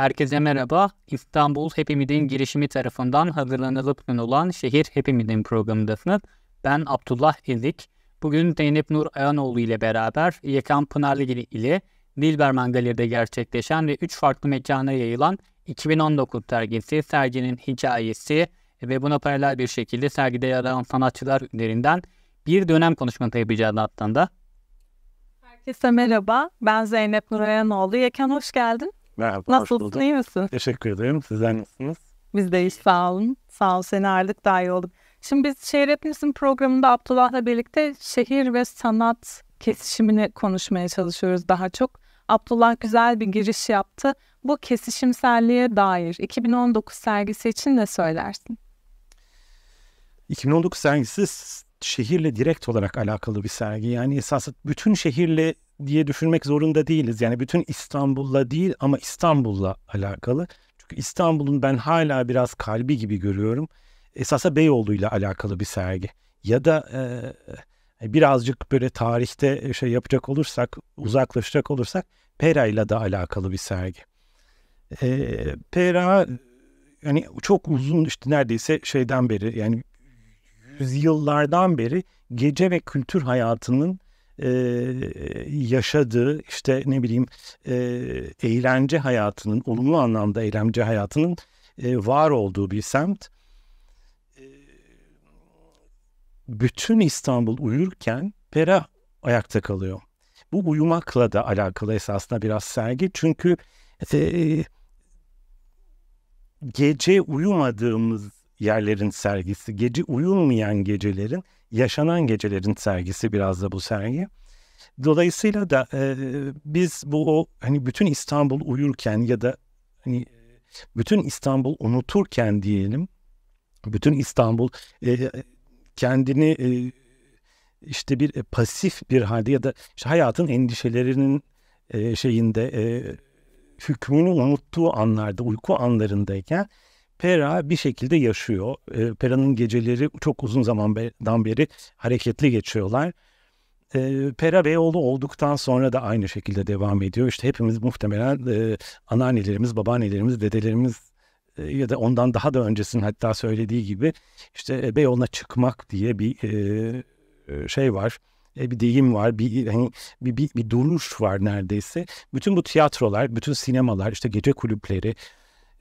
Herkese merhaba. İstanbul Happy girişimi tarafından hazırlanılıp sunulan Şehir Happy Mid'in programındasınız. Ben Abdullah Ezik. Bugün Zeynep Nur Ayanoğlu ile beraber Yekan Pınarlıgil ile Dilber Mangalir'de gerçekleşen ve 3 farklı mekana yayılan 2019 sergisi, serginin hikayesi ve buna paralel bir şekilde sergide yer alan sanatçılar üzerinden bir dönem konuşması yapacağız aslında. Herkese merhaba. Ben Zeynep Nur Ayanoğlu. Yekan hoş geldin. Merhaba. Nasılsın? İyi misin? Teşekkür ederim. Sizler nasılsınız? Biz de iyi. Sağ olun. Sağ ol. Seni ağırlık daha iyi olduk. Şimdi biz Şehir Hepimizin programında Abdullah'la birlikte şehir ve sanat kesişimini konuşmaya çalışıyoruz daha çok. Abdullah güzel bir giriş yaptı. Bu kesişimselliğe dair 2019 sergisi için ne söylersin? 2019 sergisi şehirle direkt olarak alakalı bir sergi. Yani esasında bütün şehirle diye düşünmek zorunda değiliz. Yani bütün İstanbul'la değil ama İstanbul'la alakalı. Çünkü İstanbul'un ben hala biraz kalbi gibi görüyorum. Esasa Beyoğlu'yla alakalı bir sergi. Ya da e, birazcık böyle tarihte şey yapacak olursak, uzaklaşacak olursak Pera'yla da alakalı bir sergi. E, Pera yani çok uzun işte neredeyse şeyden beri yani yüzyıllardan beri gece ve kültür hayatının e, yaşadığı işte ne bileyim e, eğlence hayatının olumlu anlamda eğlence hayatının e, var olduğu bir semt. bütün İstanbul uyurken Pera ayakta kalıyor. Bu uyumakla da alakalı esasında biraz sergi. Çünkü e, gece uyumadığımız yerlerin sergisi, gece uyulmayan gecelerin yaşanan gecelerin sergisi biraz da bu sergi. Dolayısıyla da e, biz bu o hani bütün İstanbul uyurken ya da hani bütün İstanbul unuturken diyelim, bütün İstanbul e, kendini e, işte bir e, pasif bir halde ya da işte hayatın endişelerinin e, şeyinde e, hükmünü unuttuğu anlarda, uyku anlarındayken Pera bir şekilde yaşıyor. E, Pera'nın geceleri çok uzun zamandan beri hareketli geçiyorlar. E, Pera Beyoğlu olduktan sonra da aynı şekilde devam ediyor. İşte hepimiz muhtemelen e, anneannelerimiz, babaannelerimiz, dedelerimiz e, ya da ondan daha da öncesinin hatta söylediği gibi işte e, Beyoğlu'na çıkmak diye bir e, e şey var. E, bir deyim var, bir, hani, bir, bir, bir duruş var neredeyse. Bütün bu tiyatrolar, bütün sinemalar, işte gece kulüpleri,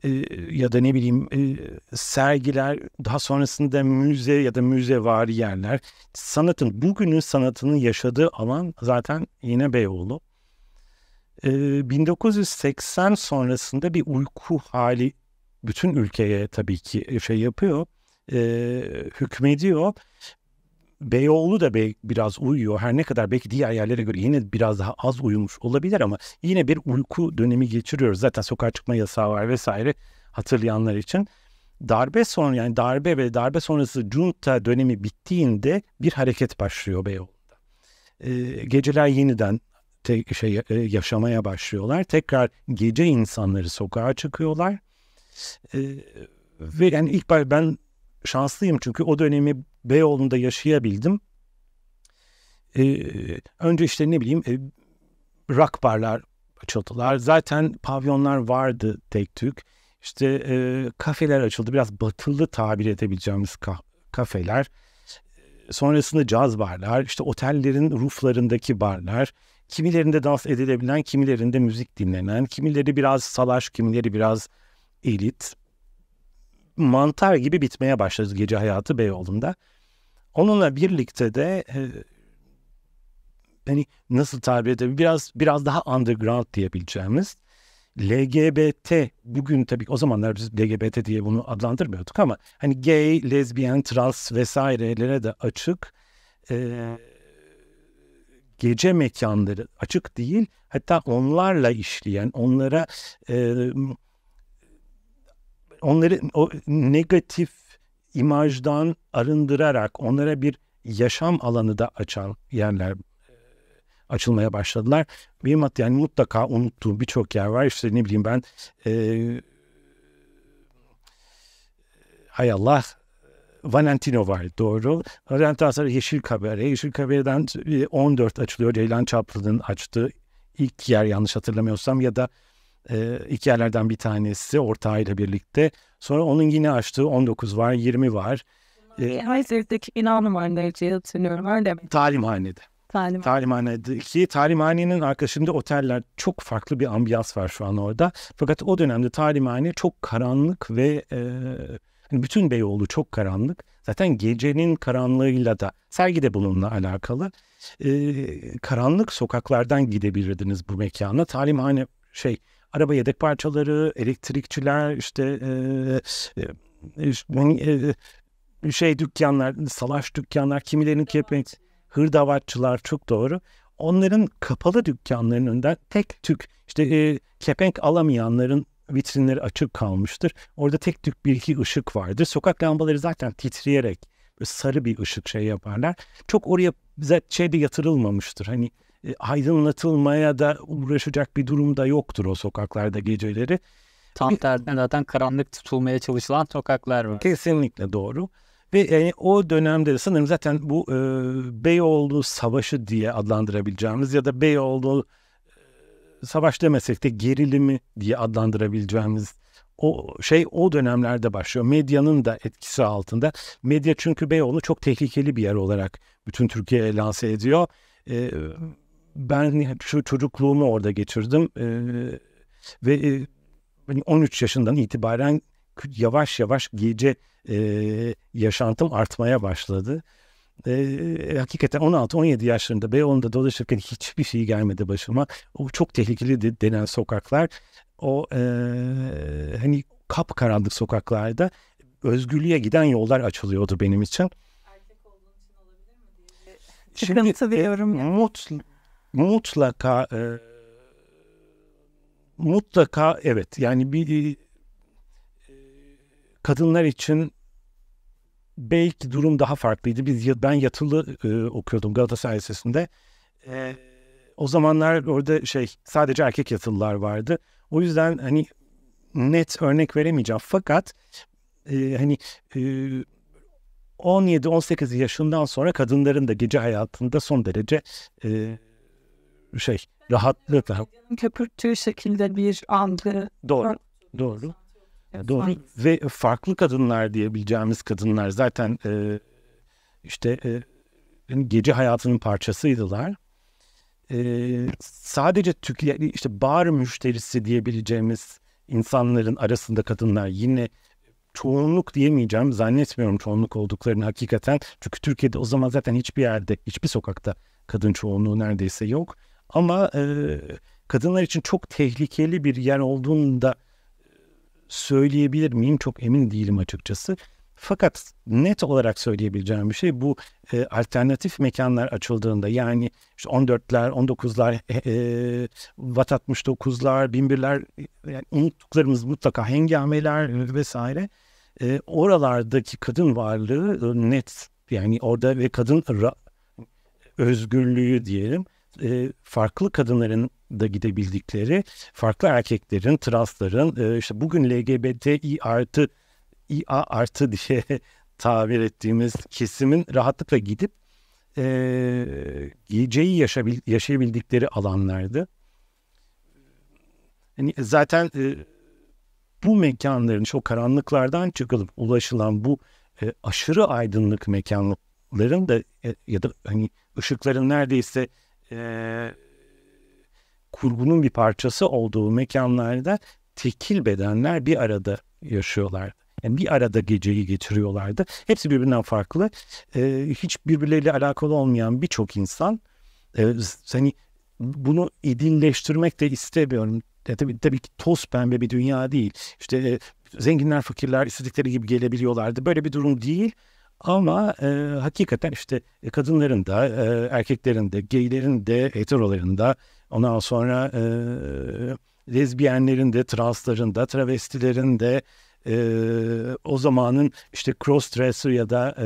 e, ya da ne bileyim e, sergiler daha sonrasında müze ya da müzevari yerler sanatın bugünün sanatının yaşadığı alan zaten yine Beyoğlu. 1980 e, sonrasında bir uyku hali bütün ülkeye tabii ki şey yapıyor, hükmediyor Beyoğlu da be, biraz uyuyor. Her ne kadar belki diğer yerlere göre yine biraz daha az uyumuş olabilir ama yine bir uyku dönemi geçiriyoruz. Zaten sokağa çıkma yasağı var vesaire hatırlayanlar için. Darbe son yani darbe ve darbe sonrası junta dönemi bittiğinde bir hareket başlıyor Beyoğlu'da. Ee, geceler yeniden te- şey e, yaşamaya başlıyorlar. Tekrar gece insanları sokağa çıkıyorlar. Ee, ve yani ilk ben şanslıyım çünkü o dönemi Beyoğlu'nda yaşayabildim. Ee, önce işte ne bileyim e, rock barlar açıldılar. Zaten pavyonlar vardı tek tük. İşte e, kafeler açıldı. Biraz batılı tabir edebileceğimiz ka- kafeler. Sonrasında caz barlar, işte otellerin ruflarındaki barlar, kimilerinde dans edilebilen, kimilerinde müzik dinlenen, kimileri biraz salaş, kimileri biraz elit mantar gibi bitmeye başladı gece hayatı Beyoğlu'nda. Onunla birlikte de e, hani nasıl tabir edeyim biraz biraz daha underground diyebileceğimiz LGBT bugün tabii o zamanlar biz LGBT diye bunu adlandırmıyorduk ama hani gay, lezbiyen, trans vesairelere de açık e, gece mekanları açık değil hatta onlarla işleyen onlara e, onları o negatif imajdan arındırarak onlara bir yaşam alanı da açan yerler e, açılmaya başladılar. Bir hatta yani mutlaka unuttuğum birçok yer var. İşte ne bileyim ben e, hay Allah Valentino var doğru. Valentino Yeşil Kabare. Yeşil Kabare'den 14 e, açılıyor. Ceylan Çaplı'nın açtığı ilk yer yanlış hatırlamıyorsam ya da e, yerlerden bir tanesi ortağıyla birlikte. Sonra onun yine açtığı 19 var, 20 var. Ee, e, ee, Hayzer'deki bina numarayı hatırlıyorum öyle mi? Talimhanede. Talimhane'de. Talimhanedeki talimhanenin arkasında oteller çok farklı bir ambiyans var şu an orada. Fakat o dönemde talimhane çok karanlık ve e, hani bütün Beyoğlu çok karanlık. Zaten gecenin karanlığıyla da sergide bununla alakalı. E, karanlık sokaklardan gidebilirdiniz bu mekana. Talimhane şey araba yedek parçaları, elektrikçiler, işte e, şey dükkanlar, salaş dükkanlar, kimilerinin kepenk hırdavatçılar çok doğru. Onların kapalı dükkanlarının önünden tek tük işte e, kepenk alamayanların vitrinleri açık kalmıştır. Orada tek tük bir iki ışık vardır. Sokak lambaları zaten titreyerek sarı bir ışık şey yaparlar. Çok oraya şeyde yatırılmamıştır. Hani e, aydınlatılmaya da uğraşacak bir durum da yoktur o sokaklarda geceleri. Tam tersine zaten karanlık tutulmaya çalışılan sokaklar var. Kesinlikle doğru. Ve yani o dönemde de sanırım zaten bu e, Beyoğlu Savaşı diye adlandırabileceğimiz ya da Beyoğlu e, Savaş demesek de gerilimi diye adlandırabileceğimiz o şey o dönemlerde başlıyor. Medyanın da etkisi altında. Medya çünkü Beyoğlu çok tehlikeli bir yer olarak bütün Türkiye'ye lanse ediyor. E, ben şu çocukluğumu orada geçirdim ee, ve 13 e, hani yaşından itibaren yavaş yavaş gece e, yaşantım artmaya başladı. Ee, e, hakikaten 16-17 yaşlarında Beyoğlu'nda dolaşırken hiçbir şey gelmedi başıma. O çok tehlikeli denen sokaklar. O hani kap karanlık sokaklarda özgürlüğe giden yollar açılıyordu benim için. Erkek olduğun için olabilir mi diye. Şimdi, e, mutlu, mutlaka e, mutlaka evet yani bir e, kadınlar için belki durum daha farklıydı. Biz ben yatılı e, okuyordum Galatasaray Lisesi'nde. E, o zamanlar orada şey sadece erkek yatılılar vardı. O yüzden hani net örnek veremeyeceğim. Fakat e, hani e, 17-18 yaşından sonra kadınların da gece hayatında son derece e, şey rahatlık. Köpürttüğü şekilde bir andı. Doğru. Doğru. Evet, doğru farklı. ve farklı kadınlar diyebileceğimiz kadınlar zaten e, işte e, hani gece hayatının parçasıydılar. E, sadece Türkiye işte bar müşterisi diyebileceğimiz insanların arasında kadınlar yine çoğunluk diyemeyeceğim. Zannetmiyorum çoğunluk olduklarını hakikaten. Çünkü Türkiye'de o zaman zaten hiçbir yerde, hiçbir sokakta kadın çoğunluğu neredeyse yok. Ama e, kadınlar için çok tehlikeli bir yer olduğunda da e, söyleyebilir miyim? Çok emin değilim açıkçası. Fakat net olarak söyleyebileceğim bir şey bu e, alternatif mekanlar açıldığında yani işte 14'ler, 19'lar, e, VAT 69'lar, 1001'ler yani unuttuklarımız mutlaka hengameler vesaire. E, oralardaki kadın varlığı e, net yani orada ve kadın ra, özgürlüğü diyelim e, farklı kadınların da gidebildikleri, farklı erkeklerin, transların, e, işte bugün LGBTİ artı, İA artı diye tabir ettiğimiz kesimin rahatlıkla gidip e, giyeceği yaşabil, yaşayabildikleri alanlardı. Yani zaten e, bu mekanların o karanlıklardan çıkılıp ulaşılan bu e, aşırı aydınlık mekanların da e, ya da hani ışıkların neredeyse e, kurgunun bir parçası olduğu mekanlarda tekil bedenler bir arada yaşıyorlardı. Yani bir arada geceyi geçiriyorlardı. Hepsi birbirinden farklı. E, hiç birbirleriyle alakalı olmayan birçok insan e, hani bunu idilleştirmek de istemiyorum. E, tabii, tabii ki toz pembe bir dünya değil. İşte e, zenginler fakirler istedikleri gibi gelebiliyorlardı. Böyle bir durum değil. Ama e, hakikaten işte e, kadınların da, e, erkeklerin de, geylerin de, heteroların da, ondan sonra e, lezbiyenlerin de, transların da, travestilerin de, e, o zamanın işte crossdresser ya da e,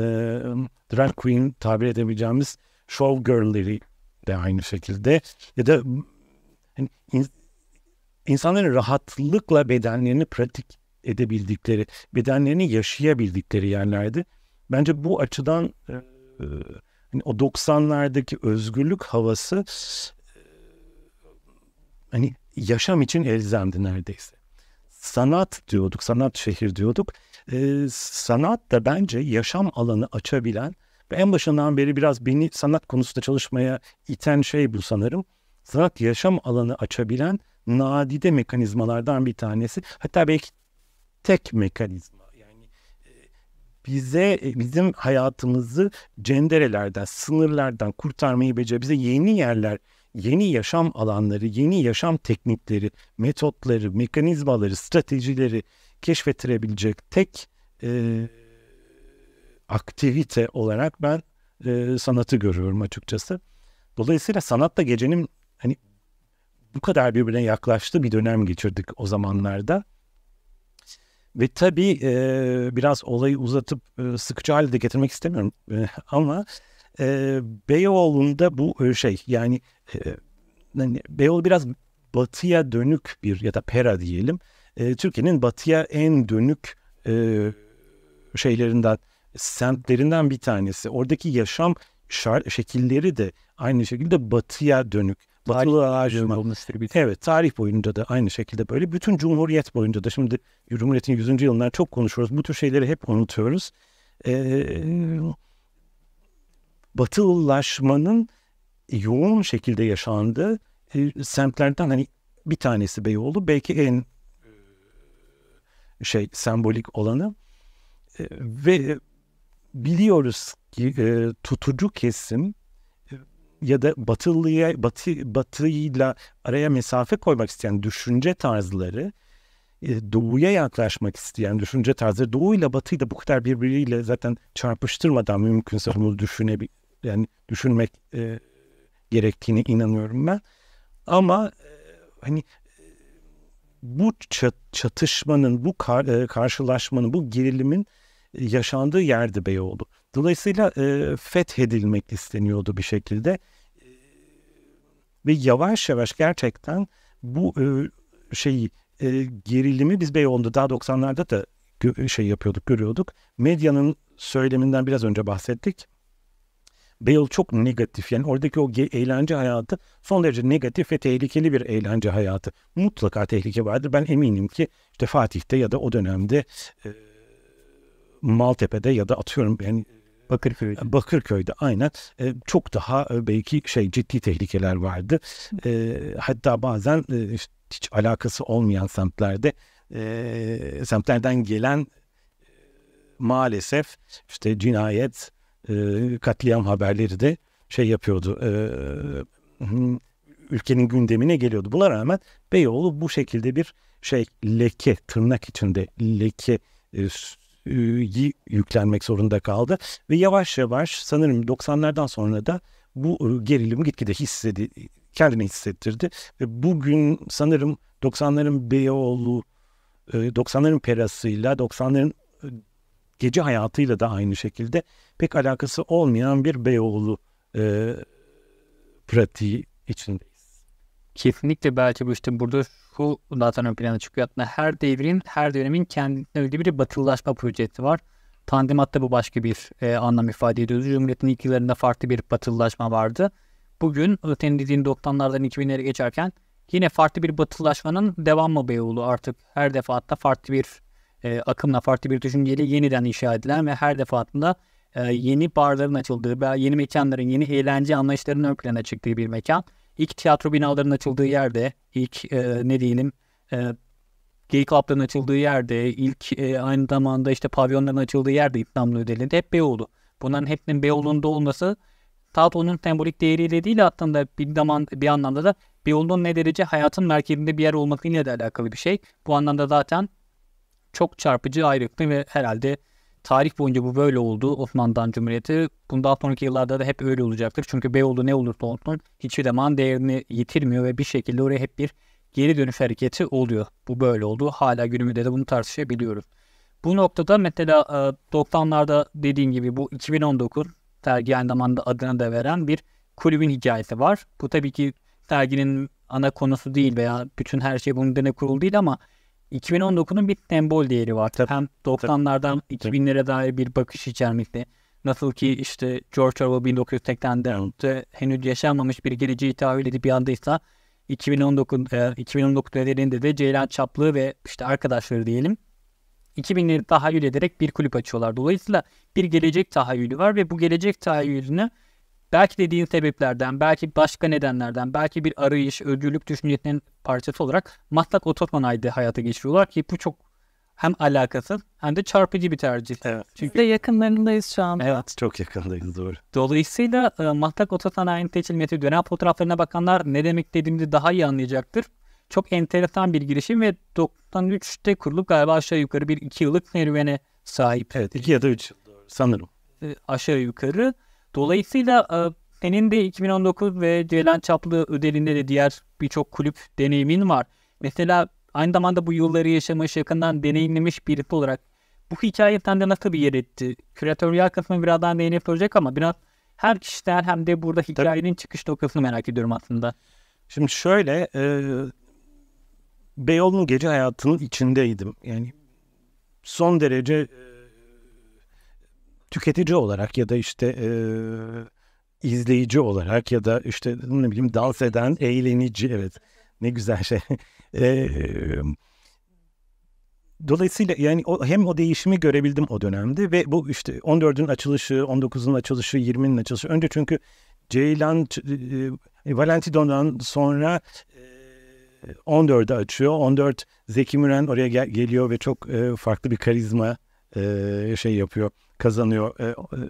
drag queen tabir edebileceğimiz showgirl'leri de aynı şekilde ya da hani, in, insanların rahatlıkla bedenlerini pratik edebildikleri, bedenlerini yaşayabildikleri yerlerdi. Bence bu açıdan e, e, hani o 90'lardaki özgürlük havası e, hani yaşam için elzemdi neredeyse. Sanat diyorduk, sanat şehir diyorduk. Ee, sanat da bence yaşam alanı açabilen ve en başından beri biraz beni sanat konusunda çalışmaya iten şey bu sanırım. Sanat yaşam alanı açabilen nadide mekanizmalardan bir tanesi. Hatta belki tek mekanizma bize e, bizim hayatımızı cenderelerden, sınırlardan kurtarmayı becer, bize yeni yerler, yeni yaşam alanları, yeni yaşam teknikleri, metotları, mekanizmaları, stratejileri keşfetirebilecek tek e, aktivite olarak ben e, sanatı görüyorum açıkçası. Dolayısıyla sanatla gecenin hani bu kadar birbirine yaklaştığı bir dönem geçirdik o zamanlarda. Ve tabii e, biraz olayı uzatıp e, sıkıcı hale de getirmek istemiyorum e, ama e, Beyoğlu'nda bu şey yani, e, yani Beyoğlu biraz batıya dönük bir ya da pera diyelim e, Türkiye'nin batıya en dönük e, şeylerinden semtlerinden bir tanesi. Oradaki yaşam şar- şekilleri de aynı şekilde batıya dönük. Batılı araştırma. Evet tarih boyunca da aynı şekilde böyle. Bütün Cumhuriyet boyunca da şimdi Cumhuriyet'in 100. yılından çok konuşuyoruz. Bu tür şeyleri hep unutuyoruz. Ee, batılılaşmanın yoğun şekilde yaşandığı e, semtlerden hani bir tanesi Beyoğlu belki en e, şey sembolik olanı e, ve biliyoruz ki e, tutucu kesim ya da batılıya batı batıyla araya mesafe koymak isteyen düşünce tarzları e, doğuya yaklaşmak isteyen düşünce tarzları doğuyla da bu kadar birbiriyle zaten çarpıştırmadan mümkünse bunu düşüne yani düşünmek e, gerektiğini inanıyorum ben. Ama e, hani bu çatışmanın, bu kar, e, karşılaşmanın, bu gerilimin e, yaşandığı yerdi Beyoğlu. Dolayısıyla e, fethedilmek isteniyordu bir şekilde ve yavaş yavaş gerçekten bu e, şeyi e, gerilimi biz Beyoğlu'nda daha 90'larda da şey yapıyorduk, görüyorduk. Medyanın söyleminden biraz önce bahsettik. Beyoğlu çok negatif yani oradaki o eğlence hayatı son derece negatif ve tehlikeli bir eğlence hayatı. Mutlaka tehlike vardır. Ben eminim ki işte Fatih'te ya da o dönemde e, Maltepe'de ya da atıyorum yani Bakırköy'de. E, Bakırköy'de aynen e, çok daha e, belki şey ciddi tehlikeler vardı. E, hatta bazen e, hiç alakası olmayan semtlerde e, semtlerden gelen e, maalesef işte cinayet, e, katliam haberleri de şey yapıyordu. E, ülkenin gündemine geliyordu. Buna rağmen Beyoğlu bu şekilde bir şey leke tırnak içinde leke e, yüklenmek zorunda kaldı. Ve yavaş yavaş sanırım 90'lardan sonra da bu gerilimi gitgide hissedi, kendini hissettirdi. Ve bugün sanırım 90'ların Beyoğlu, 90'ların perasıyla, 90'ların gece hayatıyla da aynı şekilde pek alakası olmayan bir Beyoğlu e, pratiği içindeyiz. Kesinlikle belki bu işte burada bu zaten ön plana çıkıyor. Hatta her devrin, her dönemin kendine öyle bir batılılaşma projesi var. Tandematta bu başka bir e, anlam ifade ediyordu. Cumhuriyet'in ilk yıllarında farklı bir batılılaşma vardı. Bugün ötenin dediğin 90'lardan 2000'lere geçerken yine farklı bir batılılaşmanın devamı Beyoğlu artık her defaatta farklı bir e, akımla, farklı bir düşünceyle yeniden inşa edilen ve her defasında e, yeni barların açıldığı, yeni mekanların, yeni eğlence anlayışlarının ön plana çıktığı bir mekan ilk tiyatro binalarının açıldığı yerde, ilk e, ne diyelim e, gay club'ların açıldığı yerde, ilk e, aynı zamanda işte pavyonların açıldığı yerde İstanbul özelinde hep Beyoğlu. Bunların hepsinin Beyoğlu'nda olması Tato'nun sembolik değeriyle değil aslında bir zaman bir anlamda da Beyoğlu'nun ne derece hayatın merkezinde bir yer olmasıyla da alakalı bir şey. Bu anlamda zaten çok çarpıcı, ayrıklı ve herhalde tarih boyunca bu böyle oldu Osmanlı'dan Cumhuriyeti. Bundan sonraki yıllarda da hep öyle olacaktır. Çünkü Beyoğlu ne olursa olsun hiçbir zaman değerini yitirmiyor ve bir şekilde oraya hep bir geri dönüş hareketi oluyor. Bu böyle oldu. Hala günümüzde de bunu tartışabiliyoruz. Bu noktada mesela 90'larda e, dediğim gibi bu 2019 sergi aynı zamanda adını da veren bir kulübün hikayesi var. Bu tabii ki serginin ana konusu değil veya bütün her şey bunun üzerine kurulu değil ama 2019'un bir tembol değeri var. Tabii, Hem 90'lardan 2000'lere dair bir bakış içermekte. Nasıl ki işte George Orwell 1980'de henüz yaşanmamış bir geleceği tahvil edip bir andaysa 2019 e, 2019 nedeninde de Ceylan Çaplı ve işte arkadaşları diyelim 2000'leri tahayyül ederek bir kulüp açıyorlar. Dolayısıyla bir gelecek tahayyülü var ve bu gelecek tahayyülünü Belki dediğin sebeplerden, belki başka nedenlerden, belki bir arayış, özgürlük düşüncesinin parçası olarak Maslak Otosanay'da hayata geçiriyorlar ki bu çok hem alakasız hem de çarpıcı bir tercih. Evet. Çünkü... Biz de yakınlarındayız şu an. Evet. Çok yakındayız doğru. Dolayısıyla e, Maslak Otosanayi'nin seçilmesi dönem fotoğraflarına bakanlar ne demek dediğimizi daha iyi anlayacaktır. Çok enteresan bir girişim ve 93'te kurulup galiba aşağı yukarı bir iki yıllık serüvene sahip. Evet iki ya da üç sanırım. E, aşağı yukarı. Dolayısıyla e, senin de 2019 ve Ceylan Çaplı ödelinde de diğer birçok kulüp deneyimin var. Mesela aynı zamanda bu yılları yaşamış, yakından deneyimlemiş birisi olarak bu hikaye sende nasıl bir yer etti? Küratöryel kısmı birazdan değinip olacak ama biraz her kişiden hem de burada hikayenin Tabii. çıkış noktasını merak ediyorum aslında. Şimdi şöyle e, Beyoğlu'nun gece hayatının içindeydim. Yani son derece e, tüketici olarak ya da işte e, izleyici olarak ya da işte ne bileyim dans eden eğlenici evet ne güzel şey. e, Dolayısıyla yani o, hem o değişimi görebildim o dönemde ve bu işte 14'ün açılışı, 19'un açılışı, 20'nin açılışı. Önce çünkü Ceylan e, Valentino'dan sonra e, 14'e açıyor. 14 Zeki Müren oraya gel- geliyor ve çok e, farklı bir karizma e, şey yapıyor kazanıyor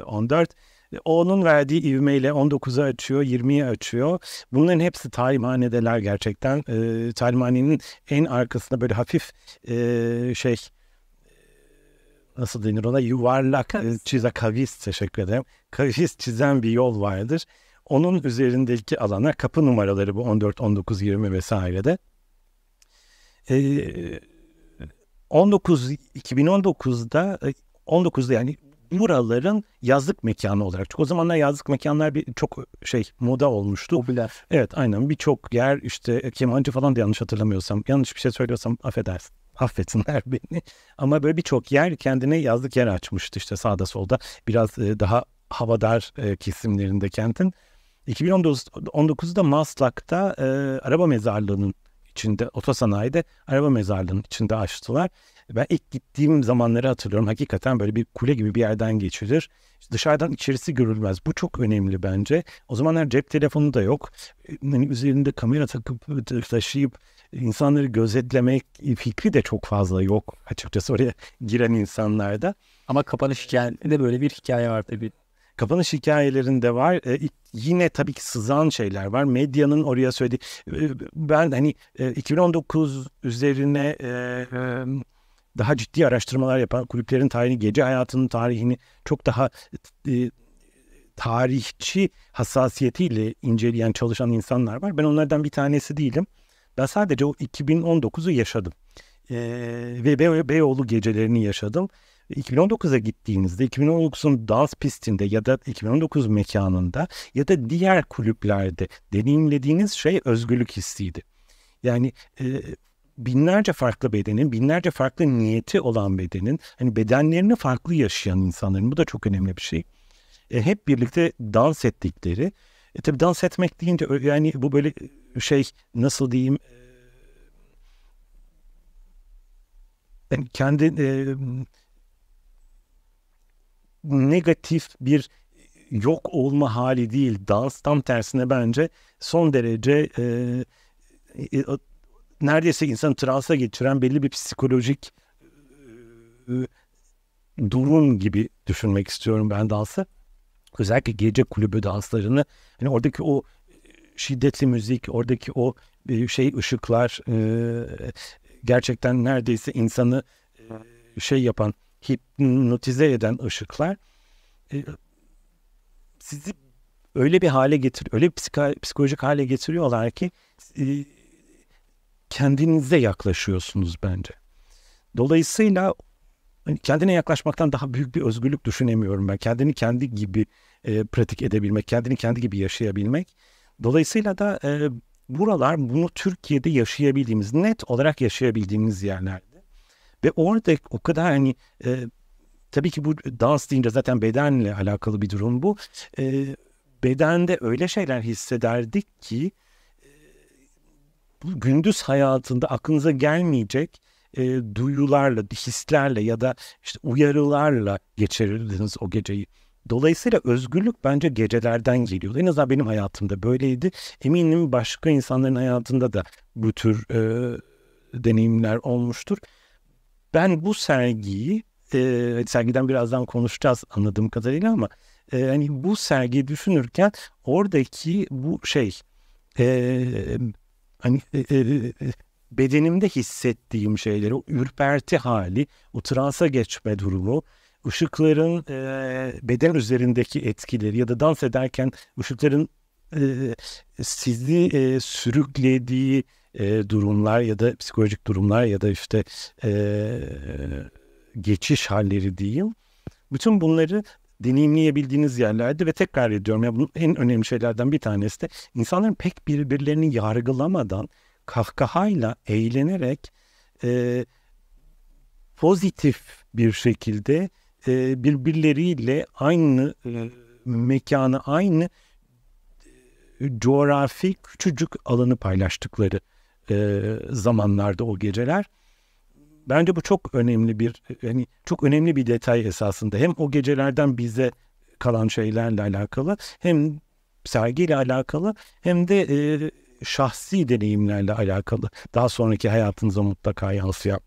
e, 14. E, e, o'nun verdiği ivmeyle 19'a açıyor, 20'ye açıyor. Bunların hepsi talimhanedeler gerçekten. E, talimhanenin en arkasında böyle hafif e, şey e, nasıl denir ona yuvarlak kavis. çize kavis teşekkür ederim. Kavis çizen bir yol vardır. Onun üzerindeki alana kapı numaraları bu 14, 19, 20 vesairede. E, 19 2019'da 19'da yani buraların yazlık mekanı olarak. Çünkü o zamanlar yazlık mekanlar bir çok şey moda olmuştu. Popüler. Evet aynen birçok yer işte kemancı falan da yanlış hatırlamıyorsam. Yanlış bir şey söylüyorsam affedersin affetsinler beni. Ama böyle birçok yer kendine yazlık yer açmıştı işte sağda solda biraz e, daha havadar e, kesimlerinde kentin. 2019'da Maslak'ta e, araba mezarlığının içinde otosanayide araba mezarlığının içinde açtılar. Ben ilk gittiğim zamanları hatırlıyorum. Hakikaten böyle bir kule gibi bir yerden geçilir. Dışarıdan içerisi görülmez. Bu çok önemli bence. O zamanlar cep telefonu da yok. Yani üzerinde kamera takıp taşıyıp insanları gözetlemek fikri de çok fazla yok. Açıkçası oraya giren insanlarda. Ama kapanış hikayelerinde böyle bir hikaye var tabii. Kapanış hikayelerinde var. E, yine tabii ki sızan şeyler var. Medyanın oraya söylediği. E, ben hani e, 2019 üzerine e, e daha ciddi araştırmalar yapan kulüplerin tarihini, gece hayatının tarihini çok daha e, e, tarihçi hassasiyetiyle inceleyen, çalışan insanlar var. Ben onlardan bir tanesi değilim. Ben sadece o 2019'u yaşadım. Ee, ve Be- Beyoğlu gecelerini yaşadım. 2019'a gittiğinizde 2019'un dans pistinde ya da 2019 mekanında ya da diğer kulüplerde deneyimlediğiniz şey özgürlük hissiydi. Yani e, binlerce farklı bedenin, binlerce farklı niyeti olan bedenin, hani bedenlerini farklı yaşayan insanların bu da çok önemli bir şey. E, hep birlikte dans ettikleri. E, tabii dans etmek deyince yani bu böyle e, şey nasıl diyeyim yani e, kendi e, negatif bir yok olma hali değil. Dans tam tersine bence son derece e, e neredeyse insanı transa geçiren belli bir psikolojik e, durum gibi düşünmek istiyorum ben dansı. Özellikle gece kulübü danslarını hani oradaki o şiddetli müzik, oradaki o e, şey ışıklar e, gerçekten neredeyse insanı şey yapan, hipnotize eden ışıklar sizi öyle bir hale getir, öyle bir psikolojik hale getiriyorlar ki kendinize yaklaşıyorsunuz bence. Dolayısıyla hani, kendine yaklaşmaktan daha büyük bir özgürlük düşünemiyorum ben. Kendini kendi gibi e, pratik edebilmek, kendini kendi gibi yaşayabilmek. Dolayısıyla da e, buralar bunu Türkiye'de yaşayabildiğimiz, net olarak yaşayabildiğimiz yerlerdi. Ve orada o kadar hani e, tabii ki bu dans deyince zaten bedenle alakalı bir durum bu. E, bedende öyle şeyler hissederdik ki bu gündüz hayatında aklınıza gelmeyecek e, duyularla, hislerle ya da işte uyarılarla geçirirdiniz o geceyi. Dolayısıyla özgürlük bence gecelerden geliyor. En azından benim hayatımda böyleydi. Eminim başka insanların hayatında da bu tür e, deneyimler olmuştur. Ben bu sergiyi, e, sergiden birazdan konuşacağız anladığım kadarıyla ama e, hani bu sergiyi düşünürken oradaki bu şey e, hani e e, e, e, bedenimde hissettiğim şeyleri, o ürperti hali, o transa geçme durumu, ışıkların e, beden üzerindeki etkileri ya da dans ederken ışıkların e, sizi e, sürüklediği e, durumlar ya da psikolojik durumlar ya da işte e, geçiş halleri diyeyim. Bütün bunları deneyimleyebildiğiniz yerlerdi ve tekrar ediyorum ya bunun en önemli şeylerden bir tanesi de insanların pek birbirlerini yargılamadan kahkahayla eğlenerek e, pozitif bir şekilde e, birbirleriyle aynı e, mekanı aynı e, coğrafi küçücük alanı paylaştıkları e, zamanlarda o geceler Bence bu çok önemli bir yani çok önemli bir detay esasında. Hem o gecelerden bize kalan şeylerle alakalı hem sergiyle alakalı hem de e, şahsi deneyimlerle alakalı. Daha sonraki hayatınıza mutlaka yansıyan.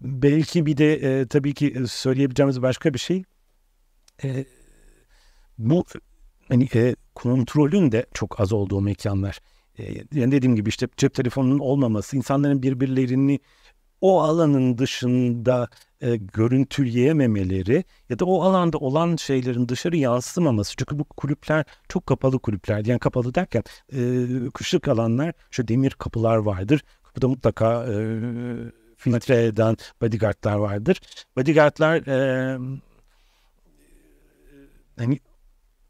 Belki bir de e, tabii ki söyleyebileceğimiz başka bir şey. E, bu hani e, kontrolün de çok az olduğu mekanlar. Ee, yani dediğim gibi işte cep telefonunun olmaması, insanların birbirlerini o alanın dışında e, görüntüleyememeleri ya da o alanda olan şeylerin dışarı yansımaması. Çünkü bu kulüpler çok kapalı kulüpler. Yani kapalı derken e, kışlık alanlar, şu demir kapılar vardır. Kapıda mutlaka e, filtre eden bodyguardlar vardır. Bodyguardlar e, hani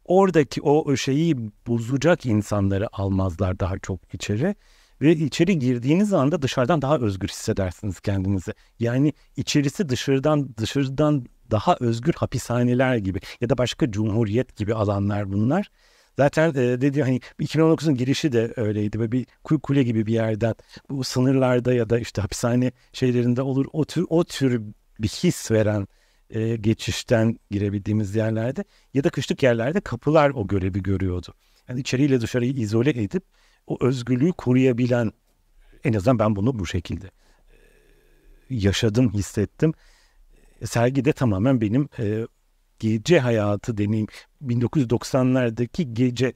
oradaki o şeyi bozacak insanları almazlar daha çok içeri. Ve içeri girdiğiniz anda dışarıdan daha özgür hissedersiniz kendinizi. Yani içerisi dışarıdan dışarıdan daha özgür hapishaneler gibi ya da başka cumhuriyet gibi alanlar bunlar. Zaten e, dedi hani 2019'un girişi de öyleydi ve bir kule gibi bir yerden bu sınırlarda ya da işte hapishane şeylerinde olur o tür o tür bir his veren e, geçişten girebildiğimiz yerlerde ya da kışlık yerlerde kapılar o görevi görüyordu. Yani içeriyle dışarıyı izole edip o özgürlüğü koruyabilen en azından ben bunu bu şekilde e, yaşadım, hissettim. E, sergi de tamamen benim e, gece hayatı deneyim 1990'lardaki gece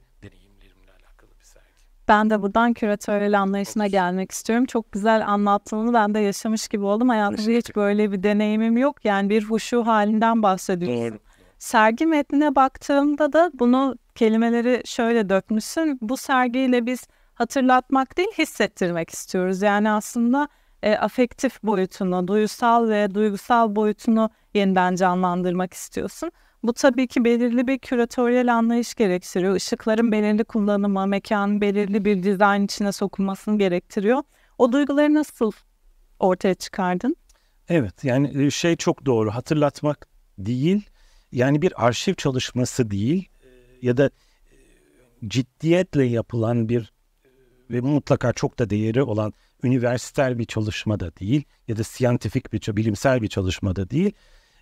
ben de buradan küratörel anlayışına gelmek istiyorum. Çok güzel anlattığını ben de yaşamış gibi oldum. Hayatımda hiç böyle bir deneyimim yok. Yani bir huşu halinden bahsediyorsun. Doğru. Sergi metnine baktığımda da bunu kelimeleri şöyle dökmüşsün. Bu sergiyle biz hatırlatmak değil hissettirmek istiyoruz. Yani aslında e, afektif boyutunu, duysal ve duygusal boyutunu yeniden canlandırmak istiyorsun. Bu tabii ki belirli bir küratöryel anlayış gerektiriyor. Işıkların belirli kullanımı, mekanın belirli bir dizayn içine sokulmasını gerektiriyor. O duyguları nasıl ortaya çıkardın? Evet yani e, şey çok doğru hatırlatmak değil yani bir arşiv çalışması değil e, ya da e, ciddiyetle yapılan bir ve mutlaka çok da değeri olan üniversitel bir çalışma da değil ya da scientific bir bilimsel bir çalışma da değil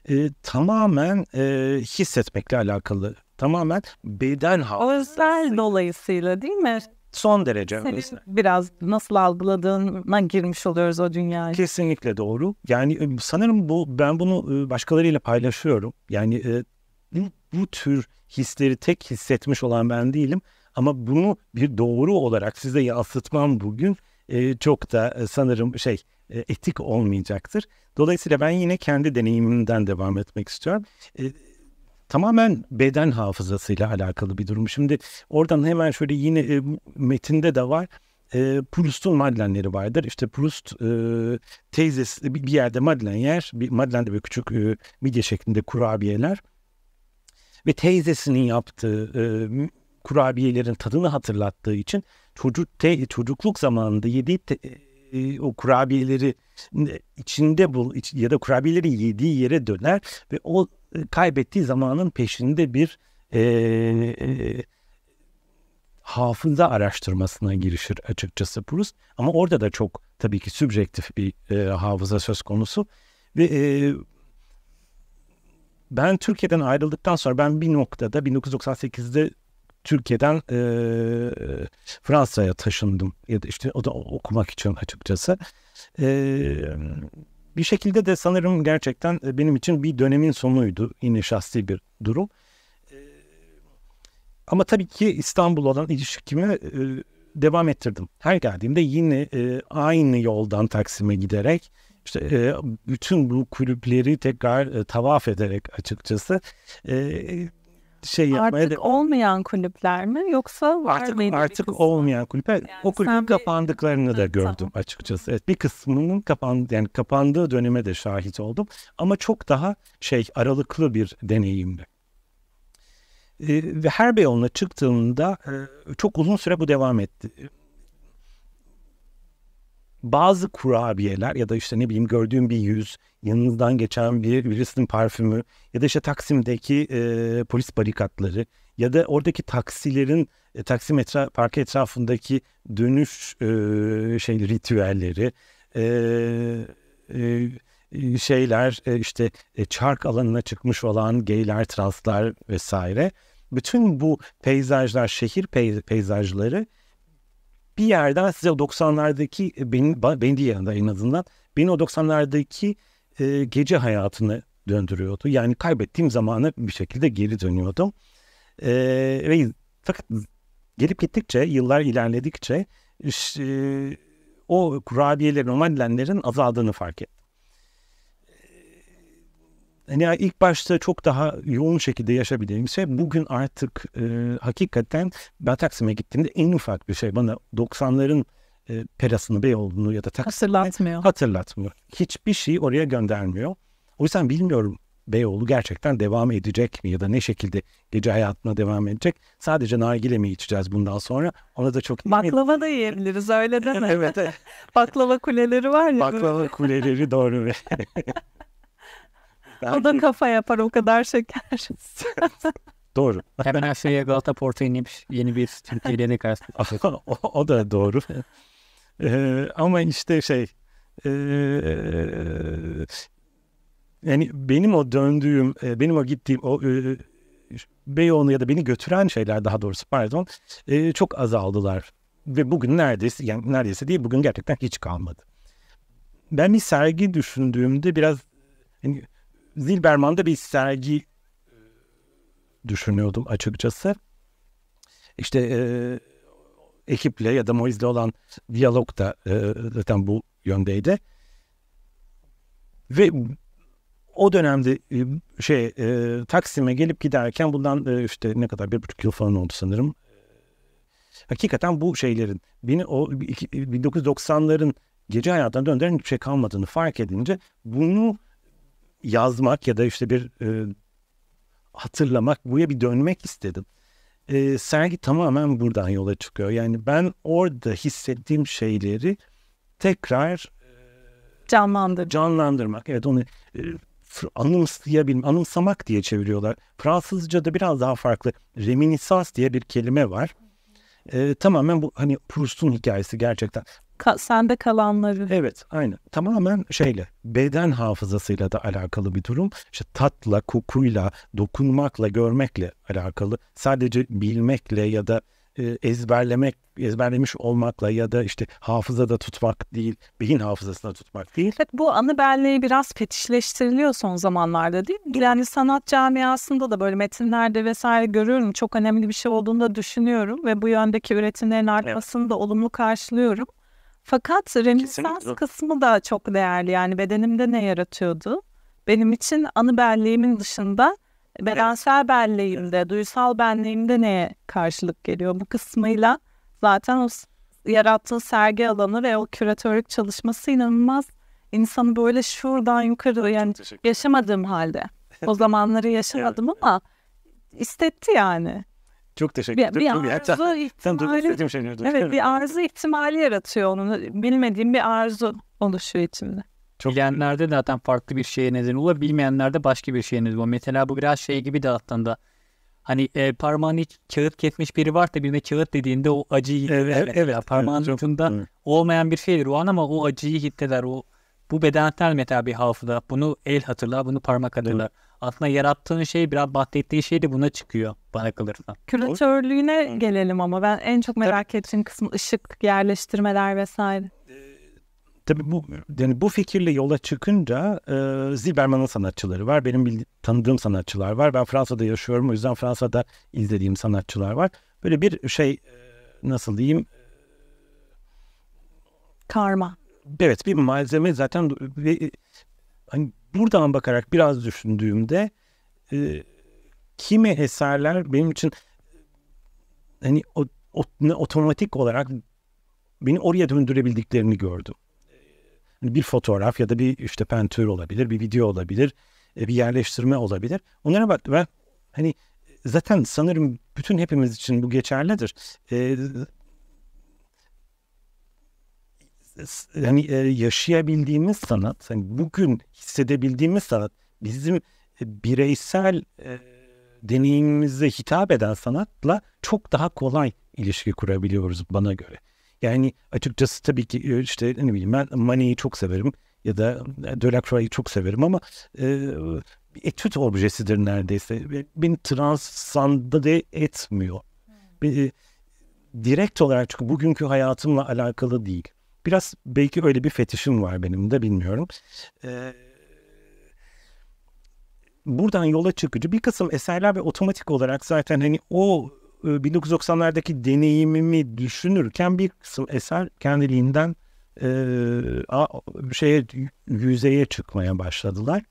e, tamamen e, hissetmekle alakalı. Tamamen beden hafızası. Özel dolayısıyla değil mi? Son derece Senin özel. Biraz nasıl algıladığına girmiş oluyoruz o dünyaya. Kesinlikle doğru. Yani sanırım bu ben bunu başkalarıyla paylaşıyorum. Yani e, bu, bu tür hisleri tek hissetmiş olan ben değilim. Ama bunu bir doğru olarak size yansıtmam bugün çok da e, sanırım şey e, etik olmayacaktır. Dolayısıyla ben yine kendi deneyimimden devam etmek istiyorum. tamamen beden hafızasıyla alakalı bir durum. Şimdi oradan hemen şöyle yine e, metinde de var. Proust'un Madlenleri vardır. İşte Proust teyzesi bir yerde Madlen yer. Bir, Madeleine'de böyle küçük e, midye şeklinde kurabiyeler. Ve teyzesinin yaptığı kurabiyelerin tadını hatırlattığı için çocuk te, çocukluk zamanında yediği te, e, o kurabiyeleri e, içinde bul iç, ya da kurabiyeleri yediği yere döner ve o e, kaybettiği zamanın peşinde bir e, e, hafıza araştırmasına girişir açıkçası Proust. Ama orada da çok tabii ki sübjektif bir e, hafıza söz konusu. Ve e, ben Türkiye'den ayrıldıktan sonra ben bir noktada 1998'de Türkiye'den e, Fransa'ya taşındım ya da işte o da okumak için açıkçası. E, bir şekilde de sanırım gerçekten benim için bir dönemin sonuydu. Yine şahsi bir durum. ama tabii ki İstanbul olan ilişkimi devam ettirdim. Her geldiğimde yine aynı yoldan Taksim'e giderek işte bütün bu kulüpleri tekrar tavaf ederek açıkçası şey yapmaya Artık de... olmayan kulüpler mi yoksa var artık, mıydı artık kısmı? olmayan kulüpler yani o kulüp kapandıklarını bir... da gördüm tamam. açıkçası. Evet bir kısmının kapandı yani kapandığı döneme de şahit oldum ama çok daha şey aralıklı bir deneyimdi. Ee, ve her Beyoğlu'na çıktığımda çok uzun süre bu devam etti bazı kurabiyeler ya da işte ne bileyim gördüğüm bir yüz, yanınızdan geçen bir virüsün parfümü ya da işte Taksim'deki e, polis barikatları ya da oradaki taksilerin e, Taksim etra parkı etrafındaki dönüş e, şey ritüelleri e, e, şeyler e, işte e, çark alanına çıkmış olan geyler, translar vesaire bütün bu peyzajlar, şehir peyzajları bir yerden size o 90'lardaki beni, beni diye en azından beni o 90'lardaki e, gece hayatını döndürüyordu. Yani kaybettiğim zamanı bir şekilde geri dönüyordum. E, ve fakat gelip gittikçe, yıllar ilerledikçe işte, o kurabiyelerin, o azaldığını fark ettim hani ilk başta çok daha yoğun şekilde yaşayabildiğimse şey. bugün artık e, hakikaten ben Taksim'e gittiğimde en ufak bir şey bana 90'ların e, Perasını Beyoğlu'nu ya da Taksim'i hatırlatmıyor. hatırlatmıyor. Hiçbir şey oraya göndermiyor. O yüzden bilmiyorum Beyoğlu gerçekten devam edecek mi ya da ne şekilde gece hayatına devam edecek? Sadece nargile mi içeceğiz bundan sonra? Ona da çok... Baklava da yiyebiliriz öyle değil mi? evet. Baklava kuleleri var ya. Baklava kuleleri doğru. o da kafa yapar o kadar şeker. doğru. Hemen her şeye Galata Port'a inip yeni bir Türkiye'ye karşı. o, o da doğru. ee, ama işte şey e, yani benim o döndüğüm, e, benim o gittiğim o e, Beyoğlu ya da beni götüren şeyler daha doğrusu pardon e, çok azaldılar. Ve bugün neredeyse yani neredeyse değil bugün gerçekten hiç kalmadı. Ben bir sergi düşündüğümde biraz yani Zilberman'da bir sergi düşünüyordum açıkçası. İşte e, ekiple ya da Moiz'le olan diyalog da e, zaten bu yöndeydi. Ve o dönemde e, şey e, Taksim'e gelip giderken bundan e, işte ne kadar bir buçuk yıl falan oldu sanırım. Hakikaten bu şeylerin beni o 1990'ların gece hayatına döndüren hiçbir şey kalmadığını fark edince bunu yazmak ya da işte bir e, hatırlamak, buraya bir dönmek istedim. E, sergi tamamen buradan yola çıkıyor. Yani ben orada hissettiğim şeyleri tekrar e, canlandırmak. Evet onu e, anımsayabilmek, anımsamak diye çeviriyorlar. Fransızca'da biraz daha farklı. Reminisans diye bir kelime var. E, tamamen bu hani Proust'un hikayesi gerçekten. Ka- sende kalanları. Evet aynı tamamen şeyle beden hafızasıyla da alakalı bir durum. İşte tatla, kokuyla, dokunmakla, görmekle alakalı. Sadece bilmekle ya da e, ezberlemek ezberlemiş olmakla ya da işte hafızada tutmak değil, beyin hafızasında tutmak değil. Evet bu anı belleği biraz fetişleştiriliyor son zamanlarda değil mi? Yani sanat camiasında da böyle metinlerde vesaire görüyorum. Çok önemli bir şey olduğunu da düşünüyorum ve bu yöndeki üretimlerin artmasını evet. da olumlu karşılıyorum. Fakat rönesans kısmı da çok değerli. Yani bedenimde ne yaratıyordu? Benim için anı benliğimin dışında bedensel evet. benliğimde, duysal benliğimde neye karşılık geliyor? Bu kısmıyla zaten o yarattığı sergi alanı ve o küratörlük çalışması inanılmaz insanı böyle şuradan yukarı yani yaşamadığım halde o zamanları yaşamadım ama istetti yani. Çok teşekkür ederim. Bir, bir arzu ihtimali. Şey evet bir arzu ihtimali yaratıyor onun. Bilmediğim bir arzu oluşuyor içimde. Çok Bilenlerde zaten farklı bir şeye neden olur. Bilmeyenlerde başka bir şeye neden olur. Mesela bu biraz şey gibi de aslında. Hani e, parmağını hiç kağıt kesmiş biri var da birine kağıt dediğinde o acıyı Evet, evet, evet. Parmağın evet, altında evet. olmayan bir şeydir o an ama o acıyı hisseder. O, bu bedensel meta bir hafıza. Bunu el hatırlar, bunu parmak hatırlar. Evet aslında yarattığın şey biraz bahsettiği şey de buna çıkıyor bana kalırsa. Küratörlüğüne Olur. gelelim ama ben en çok merak ettiğim kısmı ışık yerleştirmeler vesaire. Ee, tabii bu yani bu fikirle yola çıkınca e, Zilberman'ın sanatçıları var. Benim bildi- tanıdığım sanatçılar var. Ben Fransa'da yaşıyorum. O yüzden Fransa'da izlediğim sanatçılar var. Böyle bir şey e, nasıl diyeyim? Karma. Evet bir malzeme zaten hani buradan bakarak biraz düşündüğümde e, kimi eserler benim için hani o, o, otomatik olarak beni oraya döndürebildiklerini gördüm. Hani Bir fotoğraf ya da bir işte pentür olabilir, bir video olabilir, e, bir yerleştirme olabilir. Onlara bak ve hani zaten sanırım bütün hepimiz için bu geçerlidir. E, yani e, yaşayabildiğimiz sanat, yani bugün hissedebildiğimiz sanat bizim e, bireysel e, deneyimimize hitap eden sanatla çok daha kolay ilişki kurabiliyoruz bana göre. Yani açıkçası tabii ki işte ne bileyim ben Manet'i çok severim ya da Delacroix'ı çok severim ama e, etüt objesidir neredeyse. Beni transande etmiyor. Hmm. direkt olarak çünkü bugünkü hayatımla alakalı değil. Biraz belki öyle bir fetişim var benim de bilmiyorum. Ee, buradan yola çıkıcı bir kısım eserler ve otomatik olarak zaten hani o 1990'lardaki deneyimimi düşünürken bir kısım eser kendiliğinden e, şeye yüzeye çıkmaya başladılar.